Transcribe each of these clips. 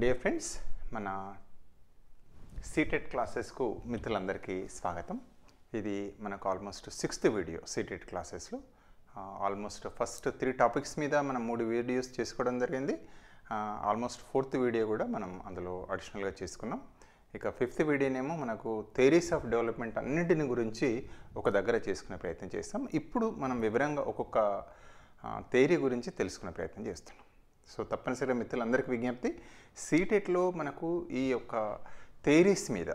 dear friends మన CTET క్లాసెస్కు మిత్రులందరికీ స్వాగతం ఇది మనకు ఆల్మోస్ట్ సిక్స్త్ వీడియో సీటెట్ క్లాసెస్లో ఆల్మోస్ట్ ఫస్ట్ త్రీ టాపిక్స్ మీద మనం మూడు వీడియోస్ చేసుకోవడం జరిగింది ఆల్మోస్ట్ ఫోర్త్ వీడియో కూడా మనం అందులో అడిషనల్గా చేసుకున్నాం ఇక ఫిఫ్త్ వీడియోనేమో మనకు థేరీస్ ఆఫ్ డెవలప్మెంట్ అన్నింటిని గురించి ఒక దగ్గర చేసుకునే ప్రయత్నం చేస్తాం ఇప్పుడు మనం వివరంగా ఒక్కొక్క థేరీ గురించి తెలుసుకునే ప్రయత్నం చేస్తున్నాం సో తప్పనిసరిగా మిత్రులందరికీ విజ్ఞప్తి సీటెట్లో మనకు ఈ యొక్క థేరీస్ మీద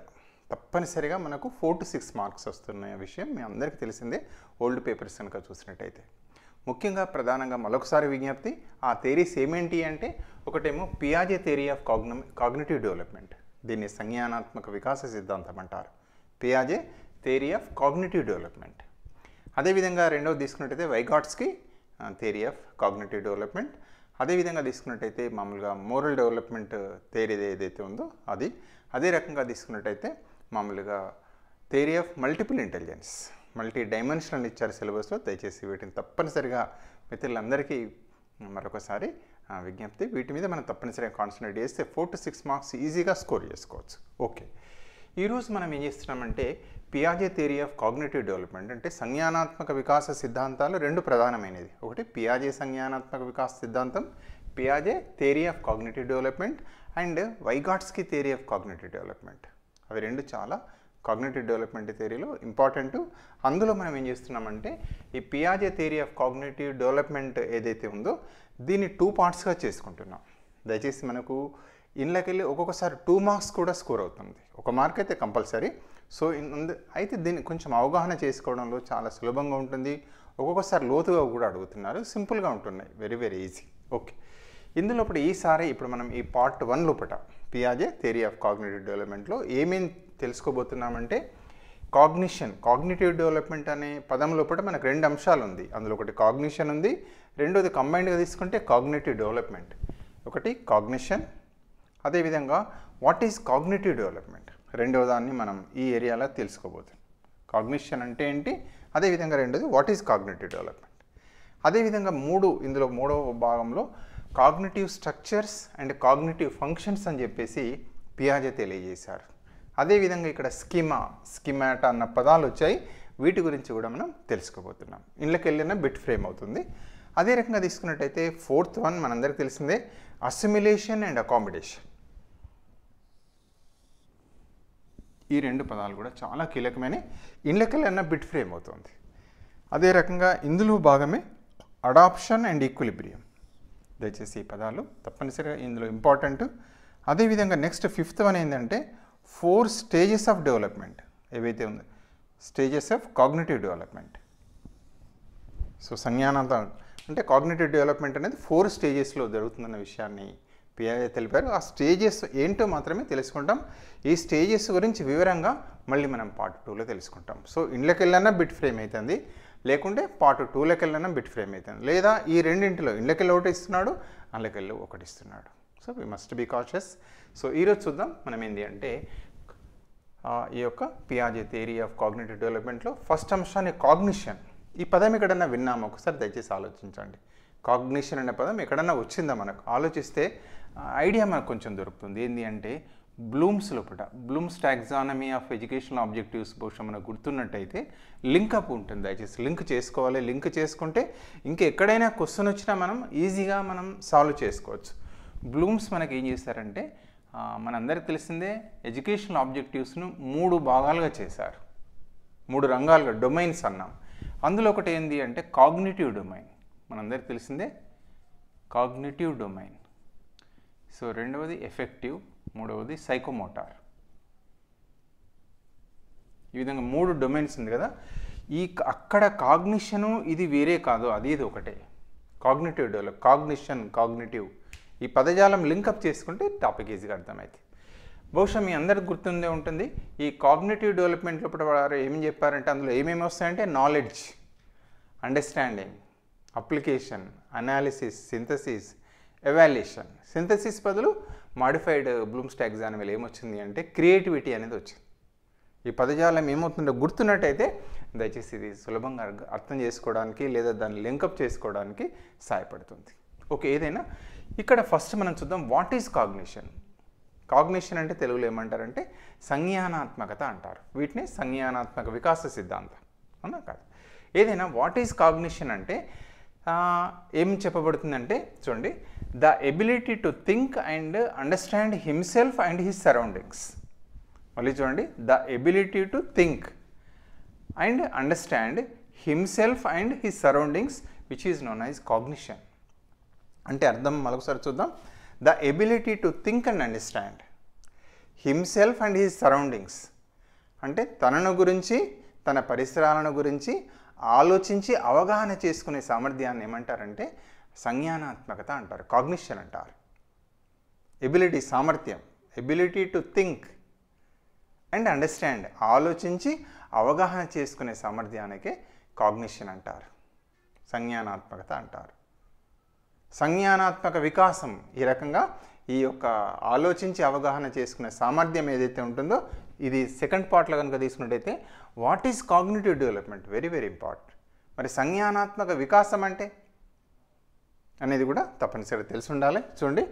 తప్పనిసరిగా మనకు ఫోర్ టు సిక్స్ మార్క్స్ వస్తున్న విషయం మీ అందరికీ తెలిసిందే ఓల్డ్ పేపర్స్ కనుక చూసినట్టయితే ముఖ్యంగా ప్రధానంగా మరొకసారి విజ్ఞప్తి ఆ థేరీస్ ఏమేంటి అంటే ఒకటేమో పియాజే theory of cog cognitive development దీన్ని సంజ్ఞానాత్మక వికాస సిద్ధాంతం అంటారు పియాజే థేరీ ఆఫ్ కాగ్నేటివ్ డెవలప్మెంట్ అదేవిధంగా రెండవది తీసుకున్నట్టయితే Vygotsky theory of cognitive development అదేవిధంగా తీసుకున్నట్టయితే మామూలుగా మోరల్ డెవలప్మెంట్ థేరీ ఏదైతే ఉందో అది అదే రకంగా తీసుకున్నట్టయితే మామూలుగా theory of multiple intelligence multi dimensional ఇచ్చారు సిలబస్లో దయచేసి వీటిని తప్పనిసరిగా మిత్రులందరికీ మరొకసారి విజ్ఞప్తి వీటి మీద మనం తప్పనిసరిగా కాన్సన్ట్రేట్ చేస్తే ఫోర్ టు సిక్స్ మార్క్స్ ఈజీగా స్కోర్ చేసుకోవచ్చు ఓకే ఈరోజు మనం ఏం చేస్తున్నామంటే పియాజే థియరీ ఆఫ్ కాగ్నేటివ్ డెవలప్మెంట్ అంటే సంజ్ఞానాత్మక వికాస సిద్ధాంతాలు రెండు ప్రధానమైనది ఒకటి పియాజే సంజ్ఞానాత్మక వికాస సిద్ధాంతం పియాజే theory of cognitive development and Vygotsky theory of cognitive development అవి రెండు చాలా కాగ్నేటివ్ డెవలప్మెంట్ థియరీలో ఇంపార్టెంట్ అందులో మనం ఏం చేస్తున్నామంటే ఈ పియాజే థియరీ ఆఫ్ కాగ్నేటివ్ డెవలప్మెంట్ ఏదైతే ఉందో దీన్ని టూ పార్ట్స్గా చేసుకుంటున్నాం దయచేసి మనకు ఇందులోకి వెళ్ళి ఒక్కొక్కసారి టూ మార్క్స్ కూడా స్కోర్ అవుతుంది ఒక మార్క్ అయితే కంపల్సరీ సో అయితే దీన్ని కొంచెం అవగాహన చేసుకోవడంలో చాలా సులభంగా ఉంటుంది ఒక్కొక్కసారి లోతుగా కూడా అడుగుతున్నారు సింపుల్గా ఉంటున్నాయి వెరీ వెరీ ఈజీ ఓకే ఇందులో ఇప్పుడు ఈసారి ఇప్పుడు మనం ఈ పార్ట్ వన్ లోపట పియాజే థియరీ ఆఫ్ కాగ్నేటివ్ డెవలప్మెంట్లో ఏమేమి తెలుసుకోబోతున్నామంటే కాగ్నిషన్ కాగ్నేటివ్ డెవలప్మెంట్ అనే పదం లోపల మనకు రెండు అంశాలు ఉంది అందులో ఒకటి కాగ్నిషన్ ఉంది రెండోది కంబైన్డ్గా తీసుకుంటే కాగ్నేటివ్ డెవలప్మెంట్ ఒకటి కాగ్నిషన్ అదేవిధంగా వాట్ ఈజ్ కాగ్నేటివ్ డెవలప్మెంట్ రెండవ దాన్ని మనం ఈ ఏరియాలో తెలుసుకోబోతున్నాం కాగ్నిషన్ అంటే ఏంటి అదేవిధంగా రెండోది వాట్ ఈజ్ కాగ్నేటివ్ డెవలప్మెంట్ అదేవిధంగా మూడు ఇందులో మూడవ భాగంలో cognitive structures and cognitive functions అని చెప్పేసి పియాజ తెలియజేశారు అదేవిధంగా ఇక్కడ స్కిమా స్కిమాట అన్న పదాలు వచ్చాయి వీటి గురించి కూడా మనం తెలుసుకోబోతున్నాం ఇళ్ళకి వెళ్ళిన బిట్ ఫ్రేమ్ అవుతుంది అదే రకంగా తీసుకున్నట్టయితే ఫోర్త్ వన్ మనందరికీ తెలిసిందే అసిమిలేషన్ అండ్ అకామిడేషన్ ఈ రెండు పదాలు కూడా చాలా కీలకమైన అన్న బిట్ ఫ్రేమ్ అవుతుంది అదే రకంగా ఇందులో భాగమే అడాప్షన్ అండ్ ఈక్విలిబ్రియం దయచేసి ఈ పదాలు తప్పనిసరిగా ఇందులో ఇంపార్టెంట్ అదేవిధంగా నెక్స్ట్ ఫిఫ్త్ వన్ ఏంటంటే ఫోర్ స్టేజెస్ ఆఫ్ డెవలప్మెంట్ ఏవైతే ఉందో stages of cognitive development so సంజ్ఞానాంత అంటే కాగ్నేటివ్ డెవలప్మెంట్ అనేది ఫోర్ స్టేజెస్లో జరుగుతుందన్న విషయాన్ని తెలిపారు ఆ స్టేజెస్ ఏంటో మాత్రమే తెలుసుకుంటాం ఈ స్టేజెస్ గురించి వివరంగా మళ్ళీ మనం పార్ట్ టూలో తెలుసుకుంటాం సో ఇండ్లకి వెళ్ళినా బిట్ ఫ్రేమ్ అవుతుంది లేకుంటే పార్ట్ టూలోకి వెళ్ళినా బిట్ ఫ్రేమ్ అవుతుంది లేదా ఈ రెండింటిలో ఇండ్లకెళ్ళి ఒకటి ఇస్తున్నాడు అందులోకెళ్ళి ఒకటి ఇస్తున్నాడు so we must be cautious so ఈరోజు చూద్దాం మనం ఏంటి అంటే ఈ యొక్క పియాజీ థియరీ ఆఫ్ కాగ్నేటివ్ డెవలప్మెంట్లో ఫస్ట్ అంశాన్ని కాగ్నిషన్ ఈ పదం ఎక్కడన్నా విన్నాము ఒకసారి దయచేసి ఆలోచించండి కాగ్నిషన్ అనే పదం ఎక్కడన్నా వచ్చిందా మనకు ఆలోచిస్తే ఐడియా మనకు కొంచెం దొరుకుతుంది ఏంటి అంటే బ్లూమ్స్ లోపల Bloom's taxonomy of educational objectives బహుశా మనకు గుర్తున్నట్టయితే లింక్ అప్ ఉంటుంది దయచేసి లింక్ చేసుకోవాలి లింక్ చేసుకుంటే ఇంకా ఎక్కడైనా క్వశ్చన్ వచ్చినా మనం ఈజీగా మనం సాల్వ్ చేసుకోవచ్చు బ్లూమ్స్ మనకి ఏం చేశారంటే మనందరికి తెలిసిందే ఎడ్యుకేషనల్ ఆబ్జెక్టివ్స్ను మూడు భాగాలుగా చేశారు మూడు రంగాలుగా డొమైన్స్ అన్నాం అందులో ఒకటి ఏంటి అంటే కాగ్నిటివ్ డొమైన్ మనందరికి తెలిసిందే కాగ్నిటివ్ డొమైన్ సో రెండవది ఎఫెక్టివ్ మూడవది సైకోమోటార్ ఈ విధంగా మూడు డొమైన్స్ ఉంది కదా ఈ అక్కడ కాగ్నిషను ఇది వేరే కాదు అది ఇది ఒకటే కాగ్నిటివ్ డెవలప్ కాగ్నిషన్ కాగ్నిటివ్ ఈ పదజాలం లింకప్ చేసుకుంటే టాపిక్ ఈజీగా అర్థమైంది బహుశా మీ అందరికి గుర్తుందే ఉంటుంది ఈ కాగ్నిటివ్ డెవలప్మెంట్ లోపల వారు ఏమి చెప్పారంటే అందులో ఏమేమి వస్తాయంటే knowledge understanding application analysis synthesis evaluation synthesis బదులు మాడిఫైడ్ బ్లూమ్స్ టాక్సానమీలో ఏమొచ్చింది అంటే క్రియేటివిటీ అనేది వచ్చింది ఈ పదజాలం ఏమవుతుందో గుర్తున్నట్టయితే దయచేసి ఇది సులభంగా అర్థం చేసుకోవడానికి లేదా దాన్ని లింకప్ చేసుకోవడానికి సహాయపడుతుంది ఓకే ఏదైనా ఇక్కడ ఫస్ట్ మనం చూద్దాం వాట్ ఈజ్ కాగ్నిషన్ కాగ్నిషన్ అంటే తెలుగులో ఏమంటారంటే సంజ్ఞానాత్మకత అంటారు వీటిని సంజ్ఞానాత్మక వికాస సిద్ధాంతం అన్నా కాదు ఏదైనా వాట్ ఈజ్ కాగ్నిషన్ అంటే ఏం చెప్పబడుతుందంటే చూడండి the ability to think and understand himself and his surroundings మళ్ళీ చూడండి the ability to think and understand himself and his surroundings which is known as cognition అంటే అర్థం మరొకసారి చూద్దాం the ability to think and understand himself and his surroundings అంటే తనను గురించి తన పరిసరాలను గురించి ఆలోచించి అవగాహన చేసుకునే సామర్థ్యాన్ని ఏమంటారంటే సంజ్ఞానాత్మకత అంటారు కాగ్నిషన్ అంటారు ఎబిలిటీ సామర్థ్యం ability to think and understand ఆలోచించి అవగాహన చేసుకునే సామర్థ్యానికే కాగ్నిషన్ అంటారు సంజ్ఞానాత్మకత అంటారు సంజ్ఞానాత్మక వికాసం ఈ రకంగా ఈ యొక్క ఆలోచించి అవగాహన చేసుకునే సామర్థ్యం ఏదైతే ఉంటుందో ఇది సెకండ్ పార్ట్లో కనుక తీసుకున్నట్టయితే what is cognitive development very very important మరి సంజ్ఞానాత్మక వికాసం అంటే అనేది కూడా తప్పనిసరిగా తెలిసి ఉండాలి చూడండి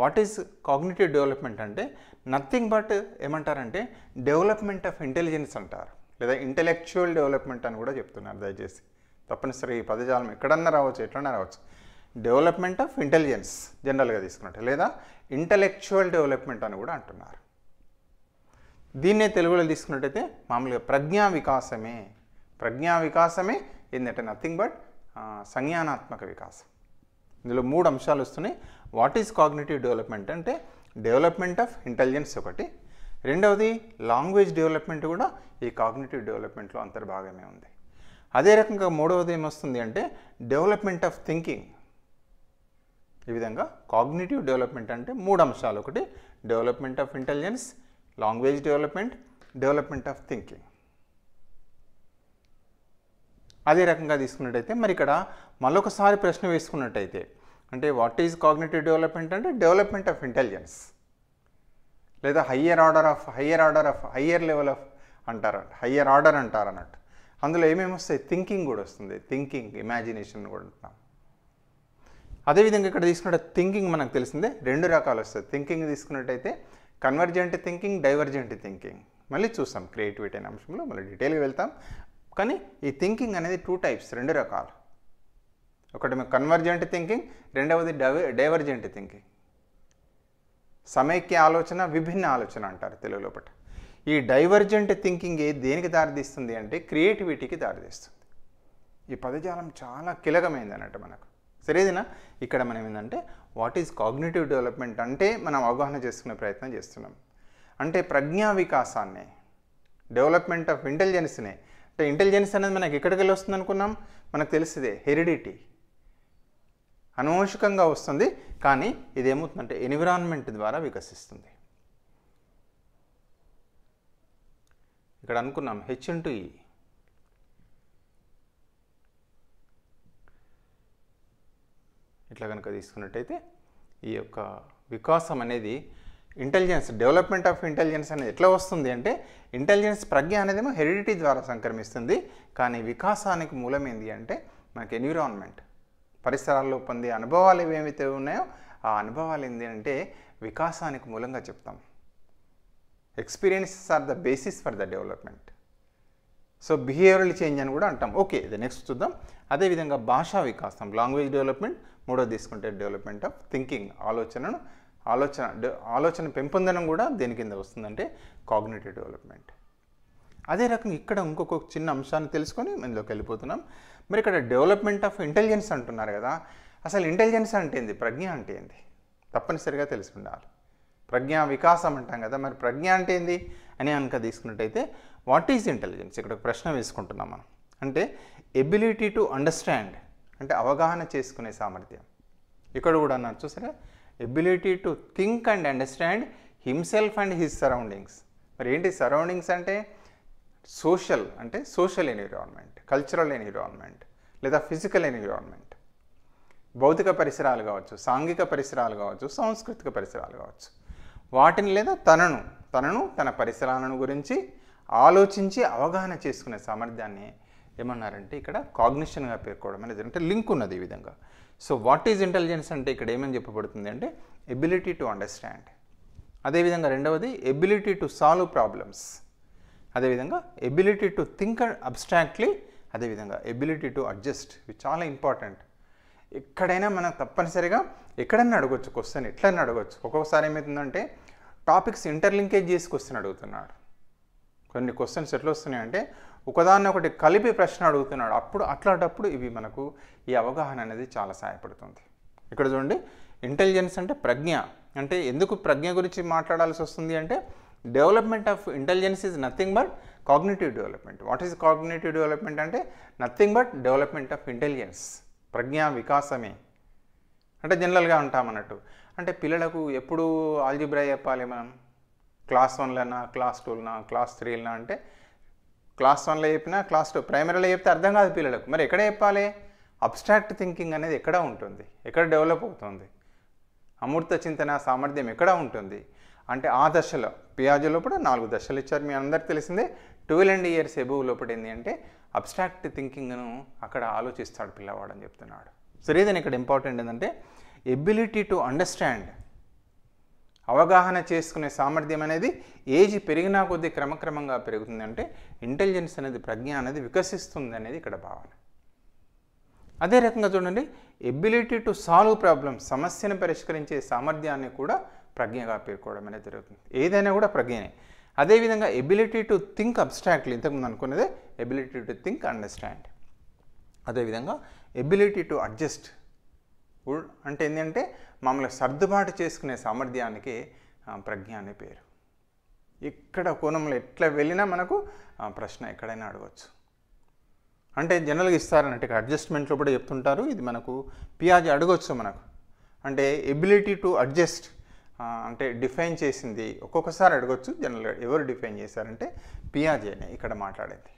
వాట్ ఈజ్ కాగ్నిటివ్ డెవలప్మెంట్ అంటే నథింగ్ బట్ ఏమంటారంటే డెవలప్మెంట్ ఆఫ్ ఇంటెలిజెన్స్ అంటారు లేదా ఇంటెలెక్చువల్ డెవలప్మెంట్ అని కూడా చెప్తున్నారు దయచేసి తప్పనిసరి ఈ పదజాలం ఎక్కడన్నా రావచ్చు ఎట్లన్నా రావచ్చు డెవలప్మెంట్ ఆఫ్ ఇంటెలిజెన్స్ జనరల్గా తీసుకున్నట్టు లేదా ఇంటలెక్చువల్ డెవలప్మెంట్ అని కూడా అంటున్నారు దీన్నే తెలుగులో తీసుకున్నట్టయితే మామూలుగా ప్రజ్ఞా వికాసమే ప్రజ్ఞా వికాసమే ఏంటంటే నథింగ్ బట్ సంజ్ఞానాత్మక వికాసం ఇందులో మూడు అంశాలు వస్తున్నాయి వాట్ ఈజ్ కాగ్నేటివ్ డెవలప్మెంట్ అంటే డెవలప్మెంట్ ఆఫ్ ఇంటెలిజెన్స్ ఒకటి రెండవది లాంగ్వేజ్ డెవలప్మెంట్ కూడా ఈ కాగ్నేటివ్ డెవలప్మెంట్లో అంతర్భాగమే ఉంది అదే రకంగా మూడవది ఏమొస్తుంది అంటే డెవలప్మెంట్ ఆఫ్ థింకింగ్ ఈ విధంగా కాగ్నేటివ్ డెవలప్మెంట్ అంటే మూడు అంశాలు ఒకటి development of intelligence language development development of thinking అదే రకంగా తీసుకున్నట్టయితే మరి ఇక్కడ మరొకసారి ప్రశ్న వేసుకున్నట్టయితే అంటే వాట్ ఈజ్ కాగ్నేటివ్ డెవలప్మెంట్ అంటే డెవలప్మెంట్ ఆఫ్ ఇంటెలిజెన్స్ లేదా higher order of higher order of higher level of అంటారు హయ్యర్ ఆర్డర్ అంటారు అన్నట్టు అందులో ఏమేమి వస్తాయి థింకింగ్ కూడా వస్తుంది థింకింగ్ ఇమాజినేషన్ కూడా అంటున్నాం అదేవిధంగా ఇక్కడ తీసుకున్నట్టు థింకింగ్ మనకు తెలిసిందే రెండు రకాలు వస్తాయి థింకింగ్ తీసుకున్నట్టయితే కన్వర్జెంట్ థింకింగ్ డైవర్జెంట్ థింకింగ్ మళ్ళీ చూస్తాం క్రియేటివిటీ అనే అంశంలో మళ్ళీ డీటెయిల్గా వెళ్తాం కానీ ఈ థింకింగ్ అనేది టూ టైప్స్ రెండు రకాలు ఒకటి కన్వర్జెంట్ థింకింగ్ రెండవది డైవర్జెంట్ థింకింగ్ సమైక్య ఆలోచన విభిన్న ఆలోచన అంటారు తెలుగు లోపల ఈ డైవర్జెంట్ థింకింగ్ ఏ దేనికి దారితీస్తుంది అంటే క్రియేటివిటీకి దారితీస్తుంది ఈ పదజాలం చాలా కీలకమైంది అన్నట్టు మనకు సరేదినా ఇక్కడ మనం ఏంటంటే వాట్ ఈజ్ కాగ్నేటివ్ డెవలప్మెంట్ అంటే మనం అవగాహన చేసుకునే ప్రయత్నం చేస్తున్నాం అంటే ప్రజ్ఞా వికాసాన్ని డెవలప్మెంట్ ఆఫ్ ఇంటెలిజెన్స్ని అంటే ఇంటెలిజెన్స్ అనేది మనకి ఎక్కడికి వెళ్ళి వస్తుంది అనుకున్నాం మనకు తెలిసిదే హెరిడిటీ అనువంశికంగా వస్తుంది కానీ ఇదేమవుతుందంటే ఎన్విరాన్మెంట్ ద్వారా వికసిస్తుంది ఇక్కడ అనుకున్నాం హెచ్ ఇంటూ ఈ ఇట్లా కనుక తీసుకున్నట్టయితే ఈ యొక్క వికాసం అనేది ఇంటెలిజెన్స్ డెవలప్మెంట్ ఆఫ్ ఇంటెలిజెన్స్ అనేది ఎట్లా వస్తుంది అంటే ఇంటెలిజెన్స్ ప్రజ్ఞ అనేదేమో హెరిడిటీ ద్వారా సంక్రమిస్తుంది కానీ వికాసానికి మూలం ఏంటి అంటే మనకి ఎన్విరాన్మెంట్ పరిసరాల్లో పొందే అనుభవాలు ఏవైతే ఉన్నాయో ఆ అనుభవాలు ఏంటి అంటే వికాసానికి మూలంగా చెప్తాం experiences are the basis for the development so behaviour change అని కూడా అంటాం ఓకే ఇది నెక్స్ట్ చూద్దాం అదేవిధంగా భాషా వికాసం లాంగ్వేజ్ డెవలప్మెంట్ మూడో తీసుకుంటే డెవలప్మెంట్ ఆఫ్ థింకింగ్ ఆలోచనను ఆలోచన ఆలోచన పెంపొందడం కూడా దేని కింద వస్తుందంటే కాగ్నేటివ్ డెవలప్మెంట్ అదే రకంగా ఇక్కడ ఇంకొక చిన్న అంశాన్ని తెలుసుకొని ఇందులోకి వెళ్ళిపోతున్నాం మరి ఇక్కడ డెవలప్మెంట్ ఆఫ్ ఇంటెలిజెన్స్ అంటున్నారు కదా అసలు ఇంటెలిజెన్స్ అంటే ఏంది ప్రజ్ఞ అంటే ఏంది తప్పనిసరిగా తెలిసి ఉండాలి ప్రజ్ఞా వికాసం అంటాం కదా మరి ప్రజ్ఞ అంటే ఏంది అని అనుక తీసుకున్నట్టయితే వాట్ ఈజ్ ఇంటెలిజెన్స్ ఇక్కడ ప్రశ్న వేసుకుంటున్నాం మనం అంటే ఎబిలిటీ టు అండర్స్టాండ్ అంటే అవగాహన చేసుకునే సామర్థ్యం ఇక్కడ కూడా అన్నారు చూసారా ability to think and understand himself and his surroundings మరి ఏంటి సరౌండింగ్స్ అంటే సోషల్ అంటే సోషల్ ఎన్విరాన్మెంట్ కల్చరల్ ఎన్విరాన్మెంట్ లేదా ఫిజికల్ ఎన్విరాన్మెంట్ భౌతిక పరిసరాలు కావచ్చు సాంఘిక పరిసరాలు కావచ్చు సాంస్కృతిక పరిసరాలు కావచ్చు వాటిని లేదా తనను తనను తన పరిసరాలను గురించి ఆలోచించి అవగాహన చేసుకునే సామర్థ్యాన్ని ఏమన్నారంటే ఇక్కడ కాగ్నిషన్గా పేర్కోవడం అనేది అంటే లింక్ ఉన్నది ఈ విధంగా సో వాట్ ఈజ్ ఇంటెలిజెన్స్ అంటే ఇక్కడ ఏమని చెప్పబడుతుంది అంటే ఎబిలిటీ టు అండర్స్టాండ్ అదేవిధంగా రెండవది ఎబిలిటీ టు సాల్వ్ ప్రాబ్లమ్స్ అదేవిధంగా ఎబిలిటీ టు థింక్ అబ్స్ట్రాక్ట్లీ అదేవిధంగా ఎబిలిటీ టు అడ్జస్ట్ ఇవి చాలా ఇంపార్టెంట్ ఎక్కడైనా మనం తప్పనిసరిగా ఎక్కడన్నా అడగొచ్చు క్వశ్చన్ ఎట్లన్నా అడగొచ్చు ఒక్కొక్కసారి ఏమవుతుందంటే టాపిక్స్ ఇంటర్లింకేజ్ చేసి క్వశ్చన్ అడుగుతున్నాడు కొన్ని క్వశ్చన్స్ ఎట్లా వస్తున్నాయంటే ఒకదాన్ని ఒకటి కలిపి ప్రశ్న అడుగుతున్నాడు అప్పుడు అట్లాంటప్పుడు ఇవి మనకు ఈ అవగాహన అనేది చాలా సహాయపడుతుంది ఇక్కడ చూడండి ఇంటెలిజెన్స్ అంటే ప్రజ్ఞ అంటే ఎందుకు ప్రజ్ఞ గురించి మాట్లాడాల్సి వస్తుంది అంటే development of intelligence is nothing but cognitive development what is cognitive development అంటే nothing but development of intelligence ప్రజ్ఞా వికాసమే అంటే జనరల్గా ఉంటామన్నట్టు అంటే పిల్లలకు ఎప్పుడు ఆల్జిబ్రా చెప్పాలి మనం క్లాస్ వన్లోనా క్లాస్ టూలనా క్లాస్ త్రీలనా అంటే క్లాస్ వన్లో చెప్పినా క్లాస్ టూ ప్రైమరీలో చెప్తే అర్థం కాదు పిల్లలకు మరి ఎక్కడ చెప్పాలి అబ్స్ట్రాక్ట్ థింకింగ్ అనేది ఎక్కడ ఉంటుంది ఎక్కడ డెవలప్ అవుతుంది అమూర్త చింతన సామర్థ్యం ఎక్కడ ఉంటుంది అంటే ఆ దశలో పియాజీ లోపల నాలుగు దశలు ఇచ్చారు మీ అందరికి తెలిసిందే ట్వెల్వ్ అండ్ ఇయర్స్ ఎబవ్ లోపల ఏంటి అంటే అబ్స్ట్రాక్ట్ థింకింగ్ను అక్కడ ఆలోచిస్తాడు పిల్లవాడు అని చెప్తున్నాడు సరే దాని ఇక్కడ ఇంపార్టెంట్ ఏంటంటే ఎబిలిటీ టు అండర్స్టాండ్ అవగాహన చేసుకునే సామర్థ్యం అనేది ఏజ్ పెరిగినా కొద్దీ క్రమక్రమంగా పెరుగుతుంది అంటే ఇంటెలిజెన్స్ అనేది ప్రజ్ఞ అనేది వికసిస్తుంది అనేది ఇక్కడ భావన అదే రకంగా చూడండి ఎబిలిటీ టు సాల్వ్ ప్రాబ్లమ్ సమస్యను పరిష్కరించే సామర్థ్యాన్ని కూడా ప్రజ్ఞగా పేర్కోవడం అనేది జరుగుతుంది ఏదైనా కూడా ప్రజ్ఞనే అదేవిధంగా ఎబిలిటీ టు థింక్ అబ్స్ట్రాక్ట్ ఇంతకుముందు అనుకున్నదే ఎబిలిటీ టు థింక్ అండర్స్టాండ్ అదేవిధంగా ఎబిలిటీ టు అడ్జస్ట్ అంటే ఏంటంటే మమ్మల్ని సర్దుబాటు చేసుకునే సామర్థ్యానికి ప్రజ్ఞ అనే పేరు ఇక్కడ కోణంలో ఎట్లా వెళ్ళినా మనకు ప్రశ్న ఎక్కడైనా అడగవచ్చు అంటే జనరల్గా ఇస్తారన్నట్టు అడ్జస్ట్మెంట్లో కూడా చెప్తుంటారు ఇది మనకు పియాజ్ అడగవచ్చు మనకు అంటే ఎబిలిటీ టు అడ్జస్ట్ అంటే డిఫైన్ చేసింది ఒక్కొక్కసారి అడగొచ్చు జనరల్గా ఎవరు డిఫైన్ చేశారంటే పియాజేనే ఇక్కడ మాట్లాడేది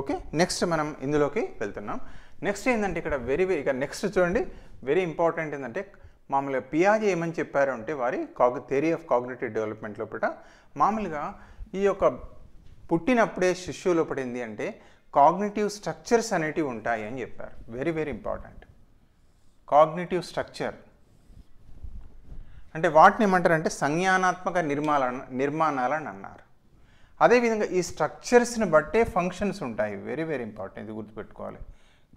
ఓకే నెక్స్ట్ మనం ఇందులోకి వెళ్తున్నాం నెక్స్ట్ ఏంటంటే ఇక్కడ వెరీ ఇక నెక్స్ట్ చూడండి వెరీ ఇంపార్టెంట్ ఏంటంటే మామూలుగా పియాజీ ఏమని చెప్పారు అంటే వారి cog theory of cognitive development లోపల మామూలుగా ఈ యొక్క పుట్టినప్పుడే శిష్యు లోపల ఏంటి అంటే కాగ్నేటివ్ స్ట్రక్చర్స్ అనేటివి ఉంటాయి అని చెప్పారు very very important cognitive structure అంటే వాటిని అంటే సంజ్ఞానాత్మక నిర్మాణ నిర్మాణాలని అన్నారు అదేవిధంగా ఈ స్ట్రక్చర్స్ని బట్టే ఫంక్షన్స్ ఉంటాయి వెరీ వెరీ ఇంపార్టెంట్ ఇది గుర్తుపెట్టుకోవాలి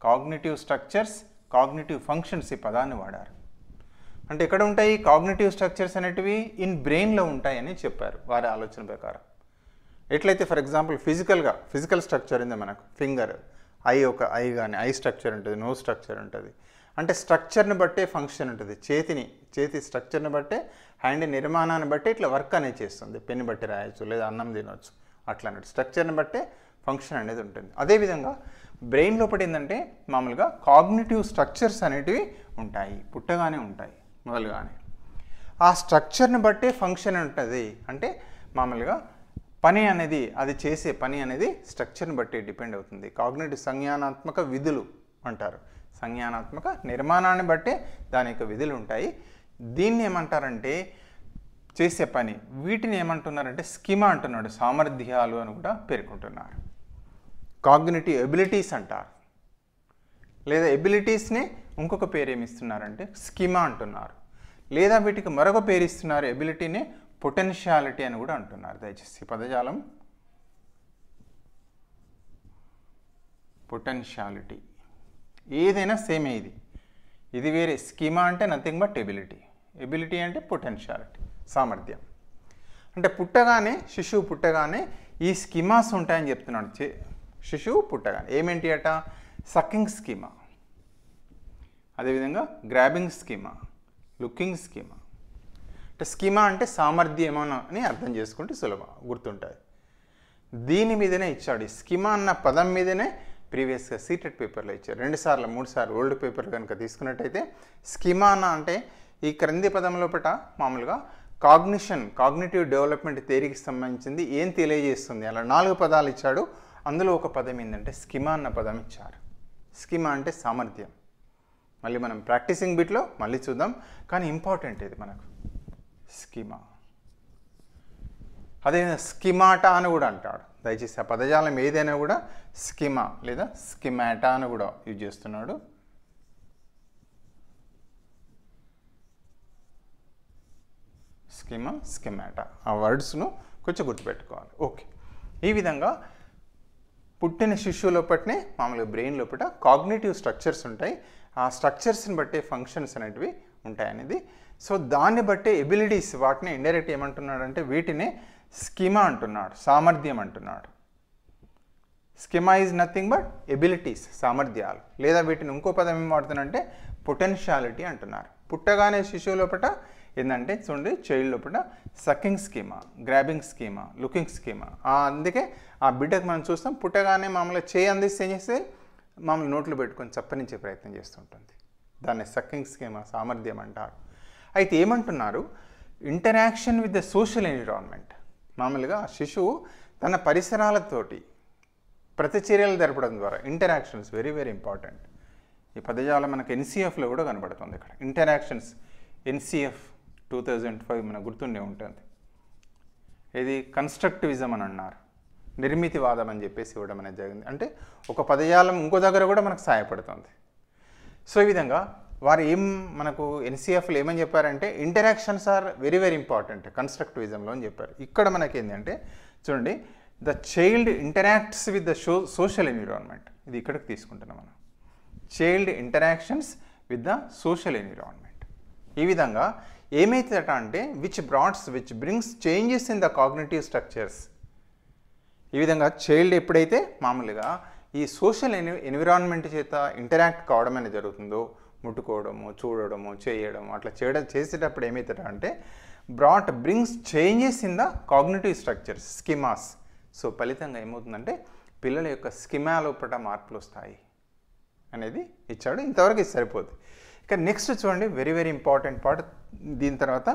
కాగ్నిటివ్ స్ట్రక్చర్స్ కాగ్నిటివ్ ఫంక్షన్స్ ఈ పదాన్ని వాడారు అంటే ఎక్కడ ఉంటాయి కాగ్నిటివ్ స్ట్రక్చర్స్ అనేటివి ఇన్ బ్రెయిన్లో ఉంటాయని చెప్పారు వారి ఆలోచన ప్రకారం ఎట్లయితే ఫర్ ఎగ్జాంపుల్ ఫిజికల్గా ఫిజికల్ స్ట్రక్చర్ ఉంది మనకు ఫింగర్ ఐ ఒక ఐ కానీ ఐ స్ట్రక్చర్ ఉంటుంది నో స్ట్రక్చర్ ఉంటుంది అంటే స్ట్రక్చర్ని బట్టే ఫంక్షన్ ఉంటుంది చేతిని చేతి స్ట్రక్చర్ని బట్టే హ్యాండ్ నిర్మాణాన్ని బట్టి ఇట్లా వర్క్ అనేది చేస్తుంది పెన్ను బట్టి రాయొచ్చు లేదా అన్నం తినవచ్చు అట్లా స్ట్రక్చర్ని బట్టే ఫంక్షన్ అనేది ఉంటుంది అదేవిధంగా బ్రెయిన్ లోపల ఏంటంటే మామూలుగా కాగ్నిటివ్ స్ట్రక్చర్స్ అనేటివి ఉంటాయి పుట్టగానే ఉంటాయి మొదలుగానే ఆ స్ట్రక్చర్ని బట్టే ఫంక్షన్ ఉంటుంది అంటే మామూలుగా పని అనేది అది చేసే పని అనేది స్ట్రక్చర్ని బట్టి డిపెండ్ అవుతుంది కాగ్నేటివ్ సంజ్ఞానాత్మక విధులు అంటారు సంజ్ఞానాత్మక నిర్మాణాన్ని బట్టే దాని యొక్క విధులు ఉంటాయి దీన్ని ఏమంటారంటే చేసే పని వీటిని ఏమంటున్నారంటే స్కిమా అంటున్నాడు సామర్థ్యాలు అని కూడా పేర్కొంటున్నారు కాగ్నిటివ్ ఎబిలిటీస్ అంటారు లేదా ఎబిలిటీస్ని ఇంకొక పేరు ఏమి ఇస్తున్నారంటే స్కిమా అంటున్నారు లేదా వీటికి మరొక పేరు ఇస్తున్నారు ఎబిలిటీని పొటెన్షియాలిటీ అని కూడా అంటున్నారు దయచేసి పదజాలం పొటెన్షియాలిటీ ఏదైనా సేమే ఇది ఇది వేరే స్కీమా అంటే నథింగ్ బట్ ఎబిలిటీ ఎబిలిటీ అంటే పొటెన్షియాలిటీ సామర్థ్యం అంటే పుట్టగానే శిశువు పుట్టగానే ఈ స్కిమాస్ ఉంటాయని చెప్తున్నాడు శిశువు పుట్టగానే ఏమేంటి అట సకింగ్ స్కీమా అదేవిధంగా గ్రాబింగ్ స్కీమా లుకింగ్ స్కీమా అంటే స్కీమా అంటే సామర్థ్యమేమో అని అర్థం చేసుకుంటే సులభం గుర్తుంటుంది దీని మీదనే ఇచ్చాడు ఈ స్కీమా అన్న పదం మీదనే ప్రీవియస్గా సీటెడ్ పేపర్లో ఇచ్చారు రెండుసార్లు మూడుసార్లు ఓల్డ్ పేపర్ కనుక తీసుకున్నట్టయితే స్కీమా అన్న అంటే ఈ క్రింది పదం లోపల మామూలుగా కాగ్నిషన్ కాగ్నిటివ్ డెవలప్మెంట్ థేరీకి సంబంధించింది ఏం తెలియజేస్తుంది అలా నాలుగు పదాలు ఇచ్చాడు అందులో ఒక పదం ఏంటంటే స్కిమా అన్న పదం ఇచ్చారు స్కిమా అంటే సామర్థ్యం మళ్ళీ మనం ప్రాక్టీసింగ్ బిట్లో మళ్ళీ చూద్దాం కానీ ఇంపార్టెంట్ ఇది మనకు స్కిమా అదే స్కిమాటా అని కూడా అంటాడు దయచేసి ఆ పదజాలం ఏదైనా కూడా స్కిమా లేదా స్కిమాటా అని కూడా యూజ్ చేస్తున్నాడు స్కిమా స్కిమాటా ఆ వర్డ్స్ను కొంచెం గుర్తుపెట్టుకోవాలి ఓకే ఈ విధంగా పుట్టిన శిశువు లోపటనే మామూలుగా బ్రెయిన్ లోపల కాగ్నేటివ్ స్ట్రక్చర్స్ ఉంటాయి ఆ స్ట్రక్చర్స్ని బట్టే ఫంక్షన్స్ అనేటివి ఉంటాయనేది సో దాన్ని బట్టే ఎబిలిటీస్ వాటిని ఇండైరెక్ట్ ఏమంటున్నాడంటే వీటిని స్కిమా అంటున్నాడు సామర్థ్యం అంటున్నాడు schema is nothing but abilities సామర్థ్యాలు లేదా వీటిని ఇంకో పదం ఏం వాడుతున్నంటే పొటెన్షియాలిటీ అంటున్నారు పుట్టగానే శిశువు లోపల ఏంటంటే చూడండి చైల్డ్ లోపల sucking schema grabbing schema looking schema అందుకే ఆ బిడ్డకు మనం చూస్తాం పుట్టగానే మామూలుగా చేయి అందిస్తే ఏం చేస్తే మామూలు నోట్లు పెట్టుకొని చప్పనించే ప్రయత్నం చేస్తుంటుంది దాన్ని సక్కింగ్ స్కీమా సామర్థ్యం అంటారు అయితే ఏమంటున్నారు interaction with the social environment మామూలుగా శిశువు తన పరిసరాలతోటి ప్రతిచర్యలు జరపడం ద్వారా ఇంటరాక్షన్స్ వెరీ వెరీ ఇంపార్టెంట్ ఈ పదజాలం మనకు ఎన్సీఎఫ్లో కూడా కనబడుతుంది ఇక్కడ interactions NCF two thousand five మనకు గుర్తుండే ఉంటుంది ఇది కన్స్ట్రక్టివిజం అని అన్నారు నిర్మితివాదం అని చెప్పేసి ఇవ్వడం అనేది జరిగింది అంటే ఒక పదజాలం ఇంకో దగ్గర కూడా మనకు సహాయపడుతుంది సో ఈ విధంగా వారు ఏం మనకు ఎన్సీఎఫ్లు ఏమని చెప్పారంటే interactions are very very important కన్స్ట్రక్టివిజంలో అని చెప్పారు ఇక్కడ మనకి ఏంటంటే చూడండి the child interacts with the so social environment ఇది ఇక్కడికి తీసుకుంటున్నాం మనం child interactions with the social environment ఈ విధంగా ఏమైతుందట అంటే which brads which brings changes in the cognitive structures ఈ విధంగా చైల్డ్ ఎప్పుడైతే మామూలుగా ఈ సోషల్ ఎన్ ఎన్విరాన్మెంట్ చేత ఇంటరాక్ట్ కావడం అనేది జరుగుతుందో ముట్టుకోవడము చూడడము చేయడం అట్లా చేయడం చేసేటప్పుడు ఏమవుతుందా అంటే brought brings changes in the cognitive structures schemas so ఫలితంగా ఏమవుతుందంటే పిల్లల యొక్క స్కిమా లోపల మార్పులు వస్తాయి అనేది ఇచ్చాడు ఇంతవరకు ఇది సరిపోతుంది కానీ నెక్స్ట్ చూడండి వెరీ వెరీ ఇంపార్టెంట్ పార్ట్ దీని తర్వాత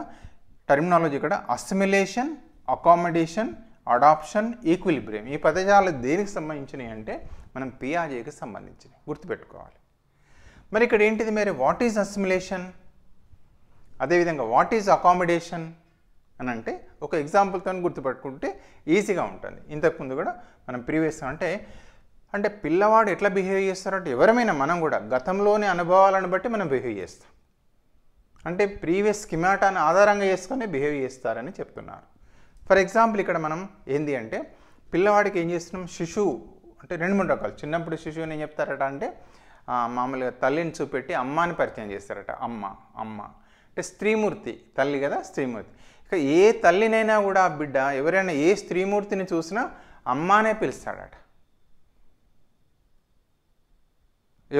టర్మినాలజీ ఇక్కడ అసిమిలేషన్ అకామిడేషన్ అడాప్షన్ ఈక్విలిబ్రియం ఈ పదజాలు దేనికి సంబంధించినవి అంటే మనం పిఆర్జేకి సంబంధించినవి గుర్తుపెట్టుకోవాలి మరి ఇక్కడ ఏంటిది మరి వాట్ ఈజ్ అసిమిలేషన్ అదేవిధంగా వాట్ ఈజ్ అకామిడేషన్ అని అంటే ఒక ఎగ్జాంపుల్తో గుర్తుపెట్టుకుంటే ఈజీగా ఉంటుంది ఇంతకుముందు కూడా మనం ప్రీవియస్ అంటే అంటే పిల్లవాడు ఎట్లా బిహేవ్ చేస్తారంటే ఎవరమైనా మనం కూడా గతంలోని అనుభవాలను బట్టి మనం బిహేవ్ చేస్తాం అంటే ప్రీవియస్ కిమాటాన్ని ఆధారంగా చేసుకొని బిహేవ్ చేస్తారని చెప్తున్నారు ఫర్ ఎగ్జాంపుల్ ఇక్కడ మనం ఏంది అంటే పిల్లవాడికి ఏం చేస్తున్నాం శిశువు అంటే రెండు మూడు రకాలు చిన్నప్పుడు శిశువుని ఏం చెప్తారట అంటే మామూలుగా తల్లిని చూపెట్టి అమ్మాని పరిచయం చేస్తారట అమ్మ అమ్మ అంటే స్త్రీమూర్తి తల్లి కదా స్త్రీమూర్తి ఇక ఏ తల్లినైనా కూడా బిడ్డ ఎవరైనా ఏ స్త్రీమూర్తిని చూసినా అమ్మానే పిలుస్తాడట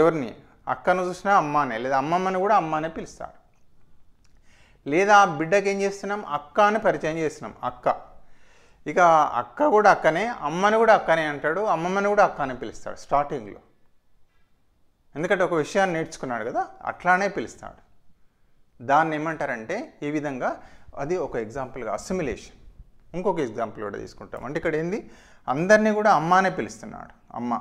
ఎవరిని అక్కను చూసినా అమ్మ అనే లేదా అమ్మమ్మని కూడా అమ్మ అనే లేదా ఆ బిడ్డకి ఏం చేస్తున్నాం అక్క అని పరిచయం చేస్తున్నాం అక్క ఇక అక్క కూడా అక్కనే అమ్మని కూడా అక్కనే అంటాడు అమ్మమ్మని కూడా అక్క అని పిలుస్తాడు స్టార్టింగ్లో ఎందుకంటే ఒక విషయాన్ని నేర్చుకున్నాడు కదా అట్లానే పిలుస్తాడు దాన్ని ఏమంటారంటే ఈ విధంగా అది ఒక ఎగ్జాంపుల్గా అసిమిలేషన్ ఇంకొక ఎగ్జాంపుల్ కూడా తీసుకుంటాం అంటే ఇక్కడ ఏంది అందరినీ కూడా అమ్మానే పిలుస్తున్నాడు అమ్మ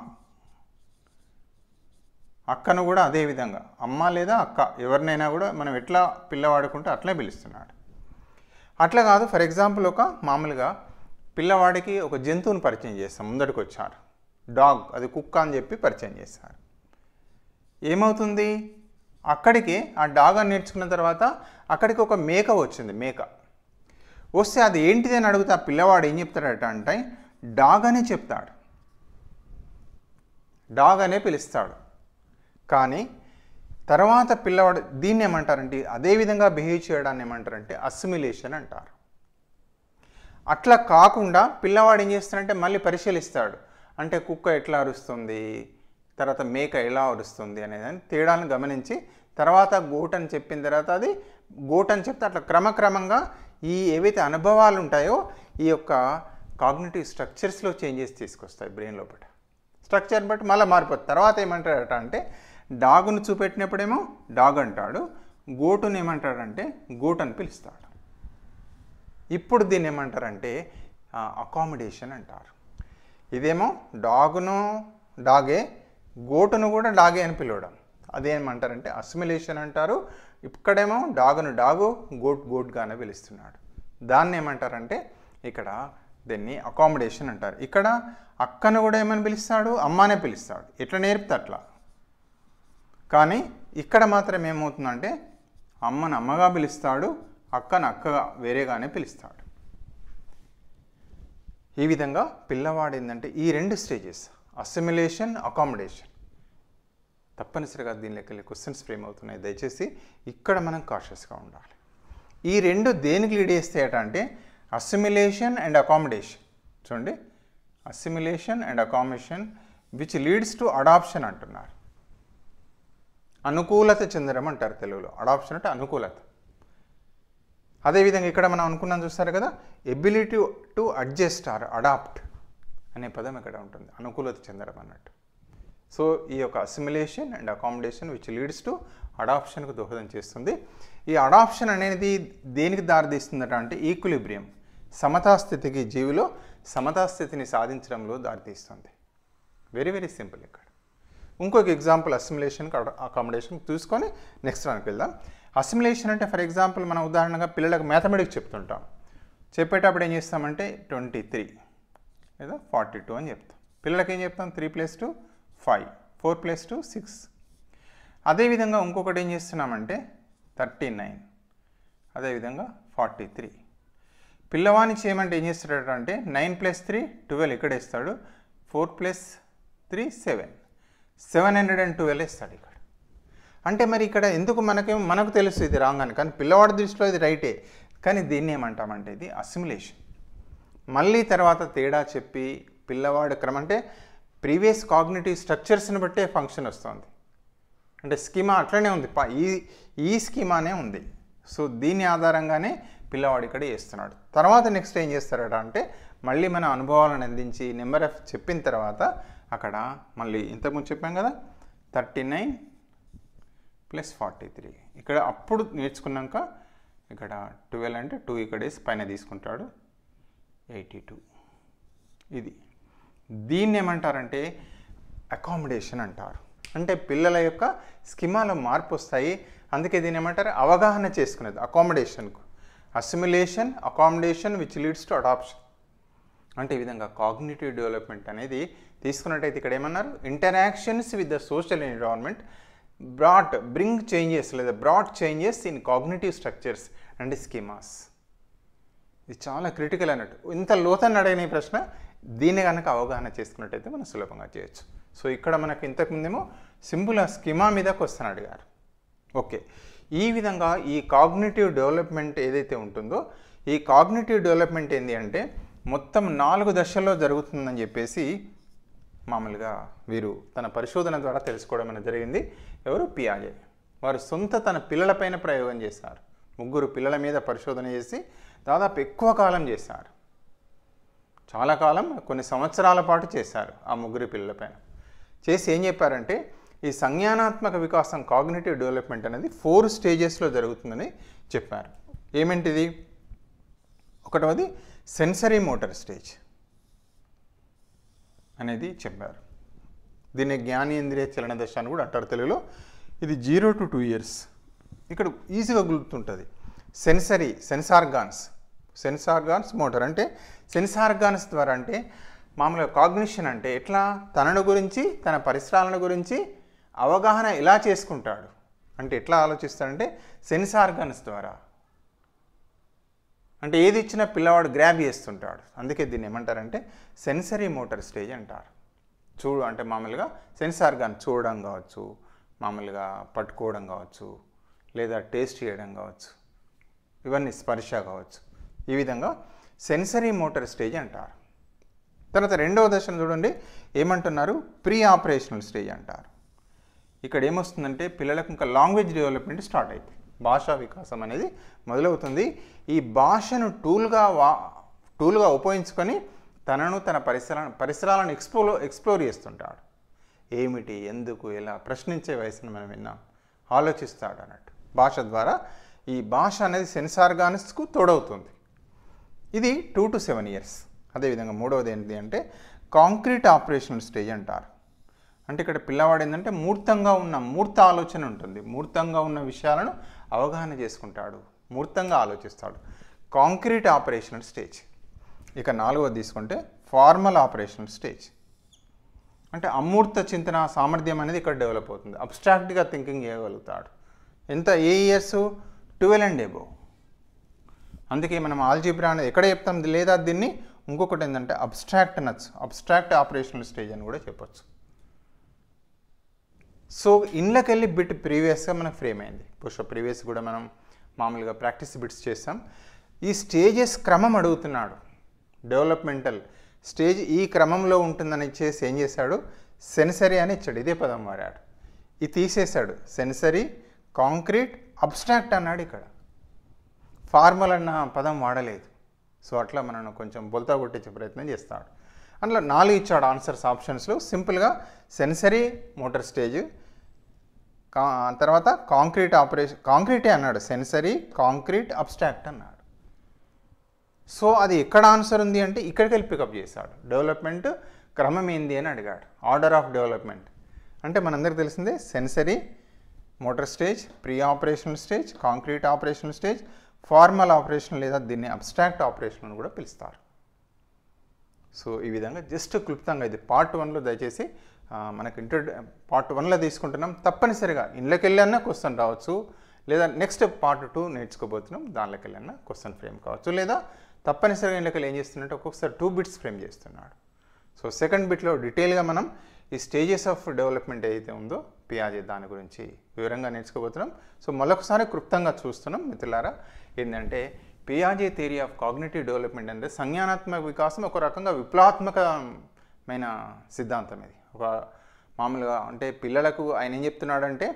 అక్కను కూడా అదే విధంగా అమ్మ లేదా అక్క ఎవరినైనా కూడా మనం ఎట్లా పిల్లవాడుకుంటే అట్లే పిలుస్తున్నాడు అట్లా కాదు ఫర్ ఎగ్జాంపుల్ ఒక మామూలుగా పిల్లవాడికి ఒక జంతువుని పరిచయం చేస్తాం ముందటికి వచ్చారు డాగ్ అది కుక్క అని చెప్పి పరిచయం చేస్తారు ఏమవుతుంది అక్కడికి ఆ డాగ్ అని నేర్చుకున్న తర్వాత అక్కడికి ఒక మేక వచ్చింది మేక వస్తే అది ఏంటిది అని అడిగితే ఆ పిల్లవాడు ఏం చెప్తాడట అంటే డాగ్ అనే చెప్తాడు డాగ్ అనే పిలుస్తాడు కానీ తర్వాత పిల్లవాడు దీన్ని ఏమంటారంటే అదేవిధంగా బిహేవ్ చేయడాన్ని ఏమంటారంటే అసిమిలేషన్ అంటారు అట్లా కాకుండా పిల్లవాడు ఏం చేస్తాడంటే మళ్ళీ పరిశీలిస్తాడు అంటే కుక్క ఎట్లా అరుస్తుంది తర్వాత మేక ఎలా అరుస్తుంది అనేది తేడాన్ని గమనించి తర్వాత గోట్ అని చెప్పిన తర్వాత అది గోట్ అని చెప్తే అట్లా క్రమక్రమంగా ఈ ఏవైతే అనుభవాలు ఉంటాయో ఈ యొక్క కాగ్నేటివ్ స్ట్రక్చర్స్లో చేంజెస్ తీసుకొస్తాయి బ్రెయిన్ లోపల స్ట్రక్చర్ బట్టి మళ్ళీ మారిపోతుంది తర్వాత ఏమంటారట అంటే డాగును చూపెట్టినప్పుడేమో డాగ్ అంటాడు గోటుని ఏమంటాడంటే గోట్ అని పిలుస్తాడు ఇప్పుడు దీన్ని ఏమంటారంటే అకామిడేషన్ అంటారు ఇదేమో డాగును డాగే గోటును కూడా డాగే అని పిలవడం అదేమంటారంటే అసిమిలేషన్ అంటారు ఇక్కడేమో డాగును డాగు గోట్ గోట్గానే పిలుస్తున్నాడు దాన్ని ఏమంటారంటే ఇక్కడ దీన్ని అకామిడేషన్ అంటారు ఇక్కడ అక్కను కూడా ఏమని పిలుస్తాడు అమ్మానే పిలుస్తాడు ఎట్లా నేర్పుతా అట్లా కానీ ఇక్కడ మాత్రం ఏమవుతుందంటే అమ్మను అమ్మగా పిలుస్తాడు అక్కను అక్కగా వేరేగానే పిలుస్తాడు ఈ విధంగా పిల్లవాడు ఏంటంటే ఈ రెండు స్టేజెస్ అసిమిలేషన్ అకామిడేషన్ తప్పనిసరిగా దీనిలోకి క్వశ్చన్స్ ఫ్రేమ్ అవుతున్నాయి దయచేసి ఇక్కడ మనం కాషియస్గా ఉండాలి ఈ రెండు దేనికి లీడ్ చేస్తాయట అంటే అసిమిలేషన్ అండ్ అకామిడేషన్ చూడండి assimilation and accommodation which leads to adaption అంటున్నారు అనుకూలత చెందడం అంటారు తెలుగులో అడాప్షన్ అంటే అనుకూలత అదేవిధంగా ఇక్కడ మనం అనుకున్నాం చూస్తారు కదా ability to adjust or adapt అనే పదం ఇక్కడ ఉంటుంది అనుకూలత చెందడం అన్నట్టు సో ఈ యొక్క assimilation and accommodation which leads to అడాప్షన్కు దోహదం చేస్తుంది ఈ అడాప్షన్ అనేది దేనికి దారితీస్తుందట అంటే ఈక్విలిబ్రియం సమతాస్థితికి జీవిలో సమతాస్థితిని సాధించడంలో దారితీస్తుంది వెరీ వెరీ సింపుల్ ఇక్కడ ఇంకొక ఎగ్జాంపుల్ అసిమిలేషన్ అకామిడేషన్ చూసుకొని నెక్స్ట్ దానికి వెళ్దాం అసిమిలేషన్ అంటే ఫర్ ఎగ్జాంపుల్ మనం ఉదాహరణగా పిల్లలకు మ్యాథమెటిక్స్ చెప్తుంటాం చెప్పేటప్పుడు ఏం చేస్తామంటే ట్వంటీ త్రీ లేదా ఫార్టీ టూ అని చెప్తాం పిల్లలకి ఏం చెప్తాం three plus two five four plus two six అదేవిధంగా ఇంకొకటి ఏం చేస్తున్నామంటే థర్టీ నైన్ అదేవిధంగా ఫార్టీ త్రీ పిల్లవాణి చేయమంటే ఏం చేస్తాడు అంటే నైన్ ప్లస్ త్రీ ట్వెల్వ్ ఇక్కడ ఇస్తాడు four plus three seven seven hundred and twelve వేస్తాడు ఇక్కడ అంటే మరి ఇక్కడ ఎందుకు మనకేం మనకు తెలుసు ఇది రాంగ్ అని కానీ పిల్లవాడి దృష్టిలో ఇది రైటే కానీ దీన్ని ఏమంటామంటే ఇది అసిమిలేషన్ మళ్ళీ తర్వాత తేడా చెప్పి పిల్లవాడు క్రమం అంటే ప్రీవియస్ కాగ్నేటివ్ స్ట్రక్చర్స్ని బట్టే ఫంక్షన్ వస్తుంది అంటే స్కీమా అట్లనే ఉంది ఈ ఈ స్కీమానే ఉంది సో దీని ఆధారంగానే పిల్లవాడు ఇక్కడ చేస్తున్నాడు తర్వాత నెక్స్ట్ ఏం చేస్తారట అంటే మళ్ళీ మన అనుభవాలను అందించి నెంబర్ ఆఫ్ చెప్పిన తర్వాత అక్కడ మళ్ళీ ఇంతకుముందు చెప్పాం కదా thirty nine plus forty three ఇక్కడ అప్పుడు నేర్చుకున్నాక ఇక్కడ ట్వెల్వ్ అంటే టూ ఇక్కడ పైన తీసుకుంటాడు ఎయిటీ టూ ఇది దీన్ని ఏమంటారంటే అకామిడేషన్ అంటారు అంటే పిల్లల యొక్క స్కిమాలో మార్పు వస్తాయి అందుకే దీని ఏమంటారు అవగాహన చేసుకునేది అకామిడేషన్కు assimilation accommodation which leads to adaption అంటే ఈ విధంగా కాగ్నేటివ్ డెవలప్మెంట్ అనేది తీసుకున్నట్టయితే ఇక్కడ ఏమన్నారు interactions with the social environment brought bring changes లేదా brought changes in cognitive structures and schemas ఇది చాలా క్రిటికల్ అన్నట్టు ఇంత లోతన్న అడిగిన ప్రశ్న దీన్ని కనుక అవగాహన చేసుకున్నట్టయితే మనం సులభంగా చేయొచ్చు సో ఇక్కడ మనకు ఇంతకుముందేమో సింపుల్ ఆ స్కీమా మీద క్వశ్చన్ అడిగారు ఓకే ఈ విధంగా ఈ కాగ్నేటివ్ డెవలప్మెంట్ ఏదైతే ఉంటుందో ఈ కాగ్నేటివ్ డెవలప్మెంట్ ఏంటి అంటే మొత్తం నాలుగు దశల్లో జరుగుతుందని చెప్పేసి మామూలుగా వీరు తన పరిశోధన ద్వారా తెలుసుకోవడం అనేది జరిగింది ఎవరు పియాజే వారు సొంత తన పిల్లలపైన ప్రయోగం చేశారు ముగ్గురు పిల్లల మీద పరిశోధన చేసి దాదాపు ఎక్కువ కాలం చేశారు చాలా కాలం కొన్ని సంవత్సరాల పాటు చేశారు ఆ ముగ్గురు పిల్లలపైన చేసి ఏం చెప్పారంటే ఈ సంజ్ఞానాత్మక వికాసం కాగ్నేటివ్ డెవలప్మెంట్ అనేది ఫోర్ స్టేజెస్లో జరుగుతుందని చెప్పారు ఏమేంటిది ఒకటవది సెన్సరీ మోటార్ స్టేజ్ అనేది చెప్పారు దీన్ని జ్ఞానేంద్రియ చలన దశ అని కూడా అంటారు తెలుగులో ఇది జీరో టు టూ ఇయర్స్ ఇక్కడ ఈజీగా గుర్తుంటుంది సెన్సరీ సెన్సార్గాన్స్ సెన్సార్గాన్స్ మోటార్ అంటే సెన్సార్గాన్స్ ద్వారా అంటే మామూలుగా కాగ్నిషన్ అంటే ఎట్లా తనను గురించి తన పరిసరాలను గురించి అవగాహన ఎలా చేసుకుంటాడు అంటే ఎట్లా ఆలోచిస్తాడంటే సెన్సార్గాన్స్ ద్వారా అంటే ఏది ఇచ్చినా పిల్లవాడు గ్రాబ్ చేస్తుంటాడు అందుకే దీన్ని ఏమంటారంటే సెన్సరీ మోటార్ స్టేజ్ అంటారు చూడు అంటే మామూలుగా సెన్సార్ కానీ చూడడం కావచ్చు మామూలుగా పట్టుకోవడం కావచ్చు లేదా టేస్ట్ చేయడం కావచ్చు ఇవన్నీ స్పర్శ కావచ్చు ఈ విధంగా సెన్సరీ మోటార్ స్టేజ్ అంటారు తర్వాత రెండవ దశను చూడండి ఏమంటున్నారు ప్రీ ఆపరేషనల్ స్టేజ్ అంటారు ఇక్కడ ఏమొస్తుందంటే పిల్లలకు ఇంకా లాంగ్వేజ్ డెవలప్మెంట్ స్టార్ట్ అవుతుంది భాషా వికాసం అనేది మొదలవుతుంది ఈ భాషను టూల్గా వా టూల్గా ఉపయోగించుకొని తనను తన పరిసర పరిసరాలను ఎక్స్ప్లో ఎక్స్ప్లోర్ చేస్తుంటాడు ఏమిటి ఎందుకు ఎలా ప్రశ్నించే వయసును మనం విన్నాం ఆలోచిస్తాడు అన్నట్టు భాష ద్వారా ఈ భాష అనేది సెన్సార్గానిస్కు తోడవుతుంది ఇది టూ టు సెవెన్ ఇయర్స్ అదేవిధంగా మూడవది ఏంటి అంటే కాంక్రీట్ ఆపరేషనల్ స్టేజ్ అంటారు అంటే ఇక్కడ పిల్లవాడు ఏంటంటే మూర్తంగా ఉన్న మూర్త ఆలోచన ఉంటుంది మూర్తంగా ఉన్న విషయాలను అవగాహన చేసుకుంటాడు మూర్తంగా ఆలోచిస్తాడు కాంక్రీట్ ఆపరేషనల్ స్టేజ్ ఇక నాలుగవది తీసుకుంటే ఫార్మల్ ఆపరేషనల్ స్టేజ్ అంటే అమూర్త చింతన సామర్థ్యం అనేది ఇక్కడ డెవలప్ అవుతుంది అబ్స్ట్రాక్ట్గా థింకింగ్ చేయగలుగుతాడు ఎంత ఏ ఇయర్స్ ట్వెల్వ్ అండ్ ఎబో అందుకే మనం ఆల్జీబ్రా అనేది ఎక్కడ చెప్తాం లేదా దీన్ని ఇంకొకటి ఏంటంటే అబ్స్ట్రాక్ట్ నచ్చు అబ్స్ట్రాక్ట్ ఆపరేషనల్ స్టేజ్ అని కూడా చెప్పొచ్చు సో ఇండ్లకి వెళ్ళి బిట్ ప్రీవియస్గా మనకు ఫ్రేమ్ అయింది పుష్ప ప్రీవియస్ కూడా మనం మామూలుగా ప్రాక్టీస్ బిట్స్ చేస్తాం ఈ స్టేజెస్ క్రమం అడుగుతున్నాడు డెవలప్మెంటల్ స్టేజ్ ఈ క్రమంలో ఉంటుందని చేసి ఏం చేశాడు సెన్సరీ అని ఇచ్చాడు ఇదే పదం వాడాడు ఇది తీసేశాడు సెన్సరీ కాంక్రీట్ అబ్స్ట్రాక్ట్ అన్నాడు ఇక్కడ ఫార్మల్ అన్న పదం వాడలేదు సో అట్లా మనను కొంచెం బొల్తా కొట్టించే ప్రయత్నం చేస్తాడు అందులో నాలుగు ఇచ్చాడు ఆన్సర్స్ ఆప్షన్స్లో సింపుల్గా సెన్సరీ మోటార్ స్టేజ్ తర్వాత కాంక్రీట్ ఆపరేషన్ కాంక్రీటే అన్నాడు సెన్సరీ కాంక్రీట్ అబ్స్ట్రాక్ట్ అన్నాడు సో అది ఎక్కడ ఆన్సర్ ఉంది అంటే ఇక్కడికి వెళ్ళి పికప్ చేశాడు డెవలప్మెంట్ క్రమం ఏంది అని అడిగాడు ఆర్డర్ ఆఫ్ డెవలప్మెంట్ అంటే మనందరికి తెలిసిందే sensory motor stage pre operational stage concrete operational stage formal operation లేదా దీన్ని అబ్స్ట్రాక్ట్ ఆపరేషన్ అని కూడా పిలుస్తారు సో ఈ విధంగా జస్ట్ క్లుప్తంగా ఇది పార్ట్ వన్లో దయచేసి మనకు ఇంటర్ పార్ట్ వన్లో తీసుకుంటున్నాం తప్పనిసరిగా ఇంట్లోకి క్వశ్చన్ రావచ్చు లేదా నెక్స్ట్ పార్ట్ టూ నేర్చుకోబోతున్నాం దానిలోకి వెళ్ళినా క్వశ్చన్ ఫ్రేమ్ కావచ్చు లేదా తప్పనిసరిగా ఇంట్లోకి ఏం చేస్తున్నట్టు ఒక్కొక్కసారి టూ బిట్స్ ఫ్రేమ్ చేస్తున్నాడు సో సెకండ్ బిట్లో డీటెయిల్గా మనం ఈ స్టేజెస్ ఆఫ్ డెవలప్మెంట్ ఏదైతే ఉందో పియాజే దాని గురించి వివరంగా నేర్చుకోబోతున్నాం సో మరొకసారి క్లుప్తంగా చూస్తున్నాం మిత్రులారా ఏంటంటే పియాజే థియరీ ఆఫ్ కాగ్నేటివ్ డెవలప్మెంట్ అంటే సంజ్ఞానాత్మక వికాసం ఒక రకంగా విప్లవాత్మకమైన సిద్ధాంతం ఇది ఒక మామూలుగా అంటే పిల్లలకు ఆయన ఏం చెప్తున్నాడంటే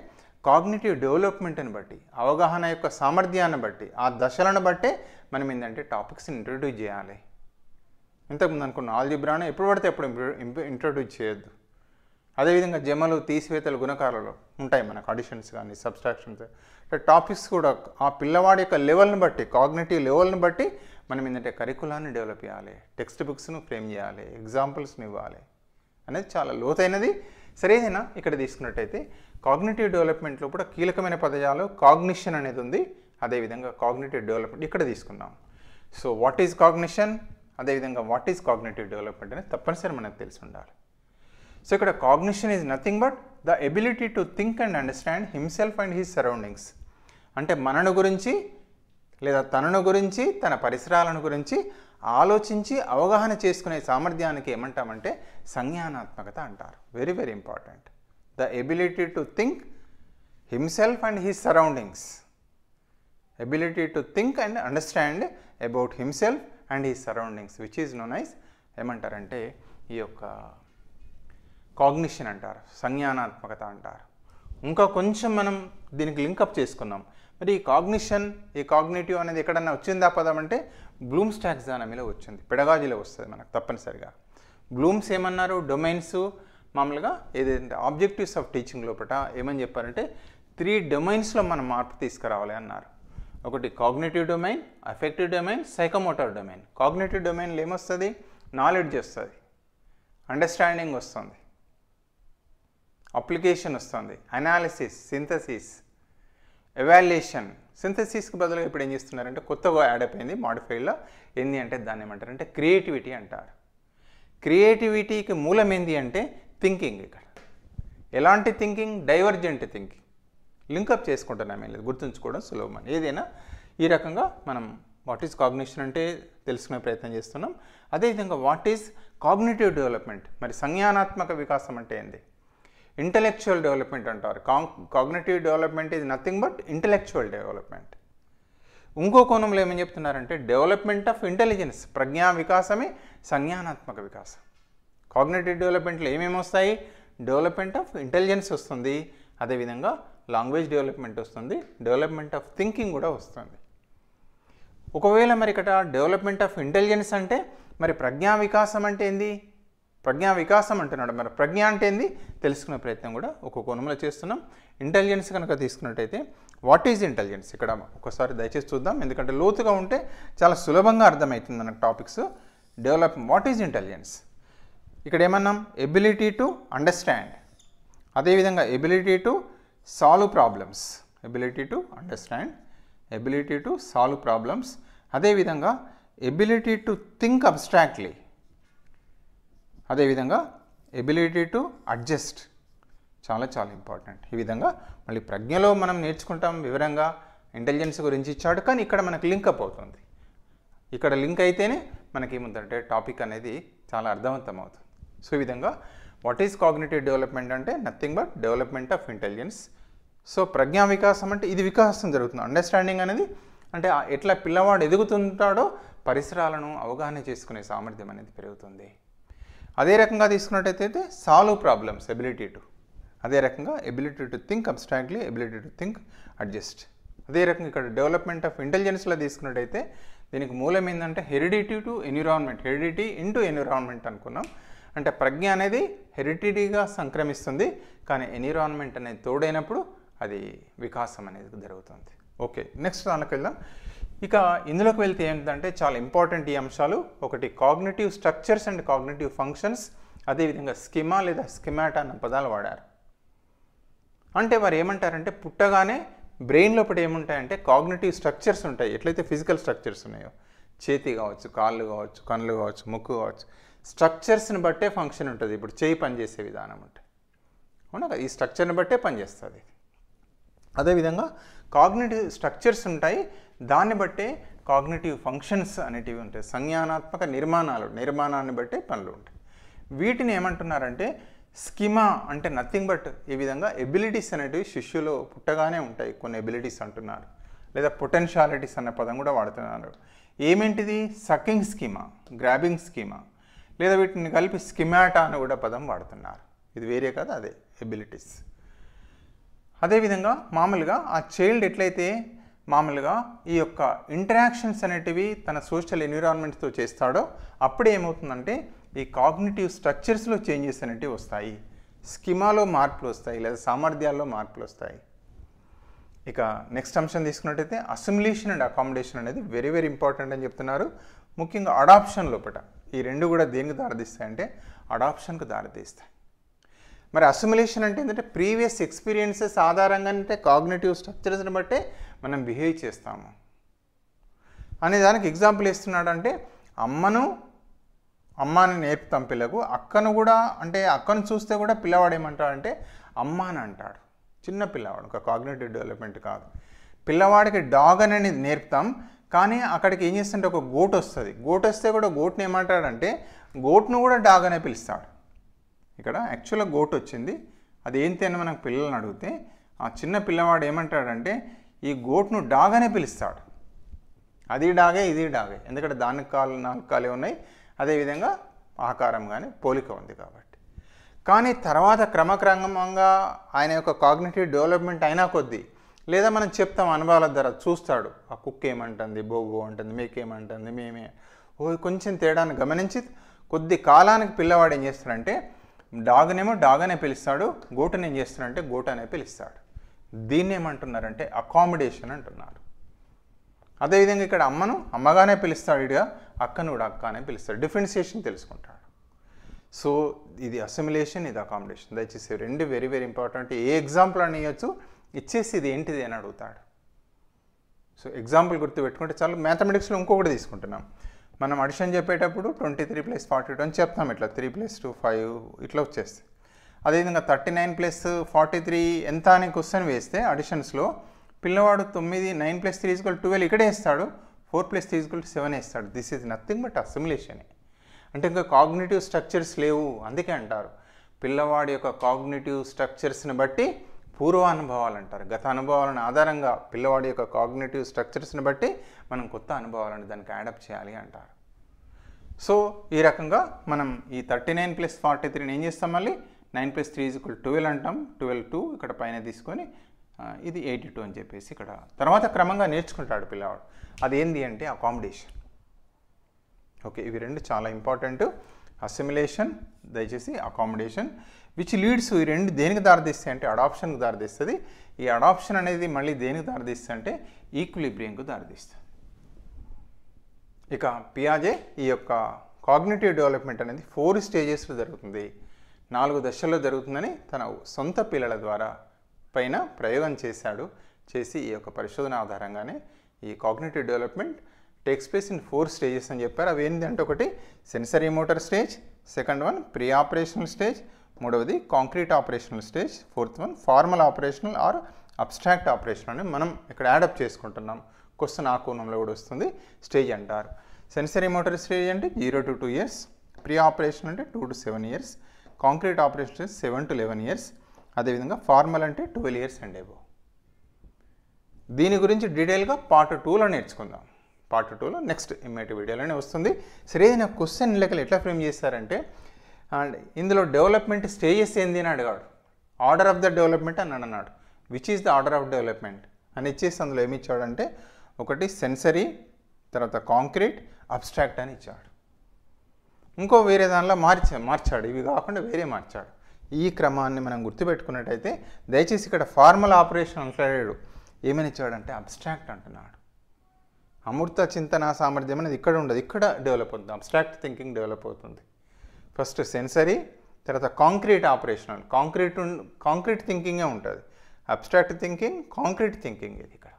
కాగ్నేటివ్ డెవలప్మెంట్ని బట్టి అవగాహన యొక్క సామర్థ్యాన్ని బట్టి ఆ దశలను బట్టే మనం ఏంటంటే టాపిక్స్ని ఇంట్రడ్యూస్ చేయాలి ఇంతకుముందు అనుకున్న ఆల్జిబ్రాను ఎప్పుడు పడితే ఎప్పుడు ఇంట్రడ్యూస్ చేయొద్దు అదేవిధంగా జమలు తీసివేతలు గుణకారాలు ఉంటాయి మనకు అడిషన్స్ కానీ సబ్స్ట్రాక్షన్స్ అంటే టాపిక్స్ కూడా ఆ పిల్లవాడి యొక్క లెవెల్ని బట్టి కాగ్నేటివ్ లెవెల్ని బట్టి మనం ఏంటంటే కరికులాన్ని డెవలప్ చేయాలి టెక్స్ట్ బుక్స్ను ఫ్రేమ్ చేయాలి ఎగ్జాంపుల్స్ని ఇవ్వాలి అనేది చాలా లోతైనది సరేదైనా ఇక్కడ తీసుకున్నట్టయితే కాగ్నేటివ్ డెవలప్మెంట్లో కూడా కీలకమైన పదజాలు కాగ్నిషన్ అనేది ఉంది అదేవిధంగా కాగ్నేటివ్ డెవలప్మెంట్ ఇక్కడ తీసుకున్నాం సో వాట్ ఈజ్ కాగ్నిషన్ అదేవిధంగా వాట్ ఈజ్ కాగ్నేటివ్ డెవలప్మెంట్ అనేది తప్పనిసరి మనకు తెలిసి ఉండాలి సో ఇక్కడ cognition is nothing but the ability to think and understand himself and his surroundings అంటే మనను గురించి లేదా తనను గురించి తన పరిసరాలను గురించి ఆలోచించి అవగాహన చేసుకునే సామర్థ్యానికి ఏమంటామంటే సంజ్ఞానాత్మకత అంటారు very very important the ability to think himself and his surroundings ability to think and understand about himself and his surroundings which is known ఏమంటారంటే ఈ యొక్క కాగ్నిషన్ అంటారు సంజ్ఞానాత్మకత అంటారు ఇంకా కొంచెం మనం దీనికి లింకప్ చేసుకున్నాం మరి ఈ కాగ్నిషన్ ఈ కాగ్నేటివ్ అనేది ఎక్కడన్నా వచ్చిందా పదం అంటే బ్లూమ్స్ టాక్సానమీలో వచ్చింది పెడగాజీలో వస్తుంది మనకు తప్పనిసరిగా బ్లూమ్స్ ఏమన్నారు డొమైన్స్ మామూలుగా ఏదైతే ఆబ్జెక్టివ్స్ ఆఫ్ టీచింగ్ లోపల ఏమని చెప్పారంటే త్రీ డొమైన్స్లో మనం మార్పు తీసుకురావాలి అన్నారు ఒకటి cognitive domain affective domain psychomotor domain cognitive డొమైన్లో ఏమొస్తుంది నాలెడ్జ్ వస్తుంది అండర్స్టాండింగ్ వస్తుంది అప్లికేషన్ వస్తుంది అనాలిసిస్ సింథసిస్ ఎవాల్యుయేషన్ సింథసిస్కి బదులుగా ఇప్పుడు ఏం చేస్తున్నారంటే కొత్తగా యాడ్ అయిపోయింది మాడిఫైడ్లో ఏంది అంటే దాన్ని ఏమంటారు అంటే క్రియేటివిటీ అంటారు క్రియేటివిటీకి మూలం ఏంది అంటే థింకింగ్ ఇక్కడ ఎలాంటి థింకింగ్ డైవర్జెంట్ థింకింగ్ లింకప్ చేసుకుంటున్నాం ఏం లేదు గుర్తుంచుకోవడం సులభం ఏదైనా ఈ రకంగా మనం వాట్ ఈజ్ కాగ్నేషన్ అంటే తెలుసుకునే ప్రయత్నం చేస్తున్నాం అదేవిధంగా వాట్ ఈజ్ కాగ్నేటివ్ డెవలప్మెంట్ మరి సంజ్ఞానాత్మక వికాసం అంటే ఏంది ఇంటలెక్చువల్ డెవలప్మెంట్ అంటారు cognitive development is nothing but intellectual development ఇంకో కోణంలో ఏమని చెప్తున్నారంటే డెవలప్మెంట్ ఆఫ్ ఇంటెలిజెన్స్ ప్రజ్ఞా వికాసమే సంజ్ఞానాత్మక వికాసం కాగ్నేటివ్ డెవలప్మెంట్లో ఏమేమి వస్తాయి డెవలప్మెంట్ ఆఫ్ ఇంటెలిజెన్స్ వస్తుంది అదేవిధంగా లాంగ్వేజ్ డెవలప్మెంట్ వస్తుంది డెవలప్మెంట్ ఆఫ్ థింకింగ్ కూడా వస్తుంది ఒకవేళ మరి ఇక్కడ డెవలప్మెంట్ ఆఫ్ ఇంటెలిజెన్స్ అంటే మరి ప్రజ్ఞా వికాసం అంటే ఏంది ప్రజ్ఞా వికాసం అంటున్నాడు మరి ప్రజ్ఞ అంటే ఏంది తెలుసుకునే ప్రయత్నం కూడా ఒక కోణంలో చేస్తున్నాం ఇంటెలిజెన్స్ కనుక తీసుకున్నట్టయితే వాట్ ఈజ్ ఇంటెలిజెన్స్ ఇక్కడ ఒకసారి దయచేసి చూద్దాం ఎందుకంటే లోతుగా ఉంటే చాలా సులభంగా అర్థమవుతుంది మనకు topics develop what is intelligence ఇక్కడ ఏమన్నాం ఎబిలిటీ టు అండర్స్టాండ్ అదేవిధంగా ability to solve problems ability to understand ability to solve problems అదేవిధంగా ఎబిలిటీ టు థింక్ అబ్స్ట్రాక్ట్లీ అదేవిధంగా ఎబిలిటీ టు అడ్జస్ట్ చాలా చాలా ఇంపార్టెంట్ ఈ విధంగా మళ్ళీ ప్రజ్ఞలో మనం నేర్చుకుంటాం వివరంగా ఇంటెలిజెన్స్ గురించి ఇచ్చాడు కానీ ఇక్కడ మనకు లింక్ అప్ అవుతుంది ఇక్కడ లింక్ అయితేనే మనకి ఏముందంటే టాపిక్ అనేది చాలా అర్థవంతం అవుతుంది సో ఈ విధంగా వాట్ ఈజ్ కాగ్నేటివ్ డెవలప్మెంట్ అంటే nothing but development of intelligence so ప్రజ్ఞా వికాసం అంటే ఇది వికాసం జరుగుతుంది అండర్స్టాండింగ్ అనేది అంటే ఎట్లా పిల్లవాడు ఎదుగుతుంటాడో పరిసరాలను అవగాహన చేసుకునే సామర్థ్యం అనేది పెరుగుతుంది అదే రకంగా తీసుకున్నట్టయితే సాల్వ్ ప్రాబ్లమ్స్ ఎబిలిటీ టు అదే రకంగా ability to think abstractly ability to think adjust అదే రకంగా ఇక్కడ డెవలప్మెంట్ ఆఫ్ ఇంటెలిజెన్స్లో తీసుకున్నట్టయితే దీనికి మూలం ఏంటంటే heredity to environment heredity into environment అనుకున్నాం అంటే ప్రజ్ఞ అనేది హెరిటిటీగా సంక్రమిస్తుంది కానీ ఎన్విరాన్మెంట్ అనేది తోడైనప్పుడు అది వికాసం అనేది జరుగుతుంది ఓకే నెక్స్ట్ దానికి వెళ్దాం ఇక ఇందులోకి వెళ్తే ఏంటంటే చాలా ఇంపార్టెంట్ ఈ అంశాలు ఒకటి cognitive structures and cognitive functions అదేవిధంగా స్కిమా లేదా స్కిమాట్ అన్న పదాలు వాడారు అంటే వారు ఏమంటారంటే పుట్టగానే బ్రెయిన్ లోపల ఏముంటాయంటే కాగ్నేటివ్ స్ట్రక్చర్స్ ఉంటాయి ఎట్లయితే ఫిజికల్ స్ట్రక్చర్స్ ఉన్నాయో చేతి కావచ్చు కాళ్ళు కావచ్చు కళ్ళు కావచ్చు ముక్కు కావచ్చు స్ట్రక్చర్స్ని బట్టే ఫంక్షన్ ఉంటుంది ఇప్పుడు చేయి పనిచేసే విధానం ఉంటుంది అవునా ఈ స్ట్రక్చర్ని బట్టే పనిచేస్తుంది అదేవిధంగా కాగ్నేటివ్ స్ట్రక్చర్స్ ఉంటాయి దాన్ని బట్టే కాగ్నేటివ్ ఫంక్షన్స్ అనేటివి ఉంటాయి సంజ్ఞానాత్మక నిర్మాణాలు నిర్మాణాన్ని బట్టి పనులు ఉంటాయి వీటిని ఏమంటున్నారంటే స్కిమా అంటే నథింగ్ బట్ ఈ విధంగా ఎబిలిటీస్ అనేటివి శిష్యులు పుట్టగానే ఉంటాయి కొన్ని ఎబిలిటీస్ అంటున్నారు లేదా పొటెన్షియాలిటీస్ అనే పదం కూడా వాడుతున్నారు ఏమేంటిది సకింగ్ స్కీమా గ్రాబింగ్ స్కీమా లేదా వీటిని కలిపి స్కిమాటా అని కూడా పదం వాడుతున్నారు ఇది వేరే కదా అదే ఎబిలిటీస్ అదేవిధంగా మామూలుగా ఆ చైల్డ్ ఎట్లయితే మామూలుగా ఈ యొక్క ఇంటరాక్షన్స్ అనేటివి తన సోషల్ ఎన్విరాన్మెంట్తో చేస్తాడో అప్పుడు ఏమవుతుందంటే ఈ కాగ్నిటివ్ స్ట్రక్చర్స్లో చేంజెస్ అనేటివి వస్తాయి స్కిమాలో మార్పులు వస్తాయి లేదా సామర్థ్యాల్లో మార్పులు వస్తాయి ఇక నెక్స్ట్ అంశం తీసుకున్నట్టయితే అసిమిలేషన్ అండ్ అకామిడేషన్ అనేది వెరీ వెరీ ఇంపార్టెంట్ అని చెప్తున్నారు ముఖ్యంగా అడాప్షన్ లోపల ఈ రెండు కూడా దేనికి దారితీస్తాయంటే అడాప్షన్కు దారితీస్తాయి మరి అసిమిలేషన్ అంటే ఏంటంటే ప్రీవియస్ ఎక్స్పీరియన్సెస్ ఆధారంగా అంటే కాగ్నేటివ్ స్ట్రక్చర్స్ని బట్టే మనం బిహేవ్ చేస్తాము అనే దానికి ఎగ్జాంపుల్ ఇస్తున్నాడు అంటే అమ్మను అమ్మని నేర్పుతాం పిల్లకు అక్కను కూడా అంటే అక్కను చూస్తే కూడా పిల్లవాడు ఏమంటాడంటే అమ్మ అని అంటాడు చిన్న పిల్లవాడు ఒక కాగ్నేటివ్ డెవలప్మెంట్ కాదు పిల్లవాడికి డాగ్ అనేది నేర్పుతాం కానీ అక్కడికి ఏం చేస్తుంటే ఒక గోట్ వస్తుంది గోట్ వస్తే కూడా గోట్ని ఏమంటాడంటే గోట్ను కూడా డాగ్ అనే పిలుస్తాడు ఇక్కడ యాక్చువల్గా గోట్ వచ్చింది అది ఏంటి అని మనకు పిల్లలను అడిగితే ఆ చిన్న పిల్లవాడు ఏమంటాడంటే ఈ గోట్ను డాగ్ అనే పిలుస్తాడు అది డాగే ఇది డాగే ఎందుకంటే దాని కాలు నాలుగు కాలు ఉన్నాయి అదేవిధంగా ఆకారం కానీ పోలిక ఉంది కాబట్టి కానీ తర్వాత క్రమక్రమంగా ఆయన యొక్క కాగ్నేటివ్ డెవలప్మెంట్ అయినా కొద్దీ లేదా మనం చెప్తాం అనుభవాల ద్వారా చూస్తాడు ఆ కుక్క ఏమంటుంది బొగ్గు అంటుంది మీకేమంటుంది మేమే ఓ కొంచెం తేడాన్ని గమనించి కొద్ది కాలానికి పిల్లవాడు ఏం చేస్తాడంటే డాగ్నేమో డాగ్ అనే పిలుస్తాడు గోటుని ఏం చేస్తాడంటే గోట్ అనే పిలుస్తాడు దీన్ని ఏమంటున్నారంటే అకామిడేషన్ అంటున్నారు అదేవిధంగా ఇక్కడ అమ్మను అమ్మగానే పిలుస్తాడు ఇడిగా అక్కను కూడా అక్క అనే పిలుస్తాడు డిఫరెన్సియేషన్ తెలుసుకుంటాడు సో ఇది అసిమిలేషన్ ఇది అకామిడేషన్ దయచేసి రెండు very very important a example అని ఇవ్వచ్చు ఇచ్చేసి ఇది ఏంటిది అని అడుగుతాడు సో ఎగ్జాంపుల్ గుర్తుపెట్టుకుంటే చాలా మ్యాథమెటిక్స్లో ఇంకొకటి తీసుకుంటున్నాం మనం అడిషన్ చెప్పేటప్పుడు twenty three plus forty two అని చెప్తాం ఇట్లా త్రీ ప్లస్ టూ ఫైవ్ ఇట్లా వచ్చేస్తాయి అదేవిధంగా thirty nine plus forty three ఎంత అని క్వశ్చన్ వేస్తే అడిషన్స్లో పిల్లవాడు తొమ్మిది nine plus three is equal twelve ఇక్కడే వేస్తాడు four plus three is equal seven వేస్తాడు this is nothing but assimilation అంటే ఇంకా కాగ్నేటివ్ స్ట్రక్చర్స్ లేవు అందుకే అంటారు పిల్లవాడి యొక్క కాగ్నేటివ్ స్ట్రక్చర్స్ని బట్టి పూర్వ అనుభవాలు అంటారు గత అనుభవాలను ఆధారంగా పిల్లవాడి యొక్క కాగ్నేటివ్ స్ట్రక్చర్స్ని బట్టి మనం కొత్త అనుభవాలను దానికి యాడప్ చేయాలి అంటారు సో ఈ రకంగా మనం ఈ థర్టీ నైన్ ప్లస్ ఫార్టీ త్రీని ఏం చేస్తాం మళ్ళీ nine plus three is equal twelve అంటాం ట్వెల్వ్ టూ ఇక్కడ పైన తీసుకొని ఇది ఎయిటీ టూ అని చెప్పేసి ఇక్కడ తర్వాత క్రమంగా నేర్చుకుంటాడు పిల్లవాడు అదేంది అంటే అకామిడేషన్ ఓకే ఇవి రెండు చాలా ఇంపార్టెంట్ అసిమిలేషన్ దయచేసి అకామిడేషన్ విచ్ లీడ్స్ ఈ రెండు దేనికి దారితీస్తాయి అంటే అడాప్షన్కు దారితీస్తుంది ఈ అడాప్షన్ అనేది మళ్ళీ దేనికి దారితీస్తుంది అంటే ఈక్విలిబ్రియంకు దారితీస్తుంది ఇక పియాజే ఈ యొక్క కాగ్నేటివ్ డెవలప్మెంట్ అనేది ఫోర్ స్టేజెస్లో జరుగుతుంది నాలుగు దశల్లో జరుగుతుందని తన సొంత పిల్లల ద్వారా పైన ప్రయోగం చేశాడు చేసి ఈ యొక్క పరిశోధన ఆధారంగానే ఈ cognitive development takes place in four stages అని చెప్పారు అవి ఏంటంటే ఒకటి sensory motor stage second one pre operational stage మూడవది concrete operational stage fourth one formal operational or abstract operation అని మనం ఇక్కడ యాడప్ చేసుకుంటున్నాం క్వశ్చన్ ఆ కోణంలో కూడా వస్తుంది స్టేజ్ అంటారు సెన్సరీ మోటర్ స్టేజ్ అంటే zero to two years pre operation అంటే two to seven years concrete operation seven to eleven years అదేవిధంగా ఫార్మల్ అంటే ట్వెల్వ్ ఇయర్స్ అండ్ ఏబో దీని గురించి డీటెయిల్గా పార్ట్ టూలో నేర్చుకుందాం పార్ట్ టూలో నెక్స్ట్ ఇమ్మేటి వీడియోలోనే వస్తుంది సరే సరైన క్వశ్చన్ లెక్కలు ఎట్లా ఫ్రేమ్ చేస్తారంటే అండ్ ఇందులో డెవలప్మెంట్ స్టేజెస్ ఏంది అని అడిగాడు ఆర్డర్ ఆఫ్ ద డెవలప్మెంట్ అని అన్నాడు which is the order of development అని ఇచ్చేసి అందులో ఏమి ఇచ్చాడంటే ఒకటి సెన్సరీ తర్వాత కాంక్రీట్ అబ్స్ట్రాక్ట్ అని ఇచ్చాడు ఇంకో వేరే దానిలో మార్చా మార్చాడు ఇవి కాకుండా వేరే మార్చాడు ఈ క్రమాన్ని మనం గుర్తుపెట్టుకున్నట్టయితే దయచేసి ఇక్కడ ఫార్మల్ ఆపరేషన్ అంటాడు ఏమని ఇచ్చాడంటే అబ్స్ట్రాక్ట్ అంటున్నాడు అమృత చింతన సామర్థ్యం అనేది ఇక్కడ ఉండదు ఇక్కడ డెవలప్ అవుతుంది అబ్స్ట్రాక్ట్ థింకింగ్ డెవలప్ అవుతుంది ఫస్ట్ సెన్సరీ తర్వాత కాంక్రీట్ ఆపరేషనల్ కాంక్రీట్ కాంక్రీట్ థింకింగే ఉంటుంది అబ్స్ట్రాక్ట్ థింకింగ్ కాంక్రీట్ థింకింగ్ ఇది ఇక్కడ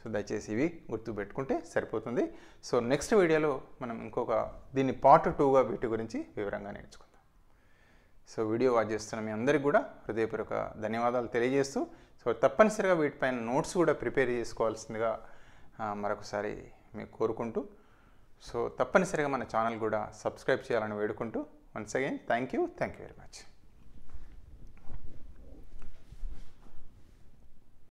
సో దయచేసి ఇవి గుర్తుపెట్టుకుంటే సరిపోతుంది సో నెక్స్ట్ వీడియోలో మనం ఇంకొక దీన్ని పార్ట్ టూగా వీటి గురించి వివరంగా నేర్చుకుందాం సో వీడియో వాచ్ చేస్తున్న మీ అందరికీ కూడా హృదయపూర్వక ధన్యవాదాలు తెలియజేస్తూ సో తప్పనిసరిగా వీటిపైన నోట్స్ కూడా ప్రిపేర్ చేసుకోవాల్సిందిగా మరొకసారి మీకు కోరుకుంటూ సో తప్పనిసరిగా మన ఛానల్ కూడా సబ్స్క్రైబ్ చేయాలని వేడుకుంటూ once again thank you thank you very much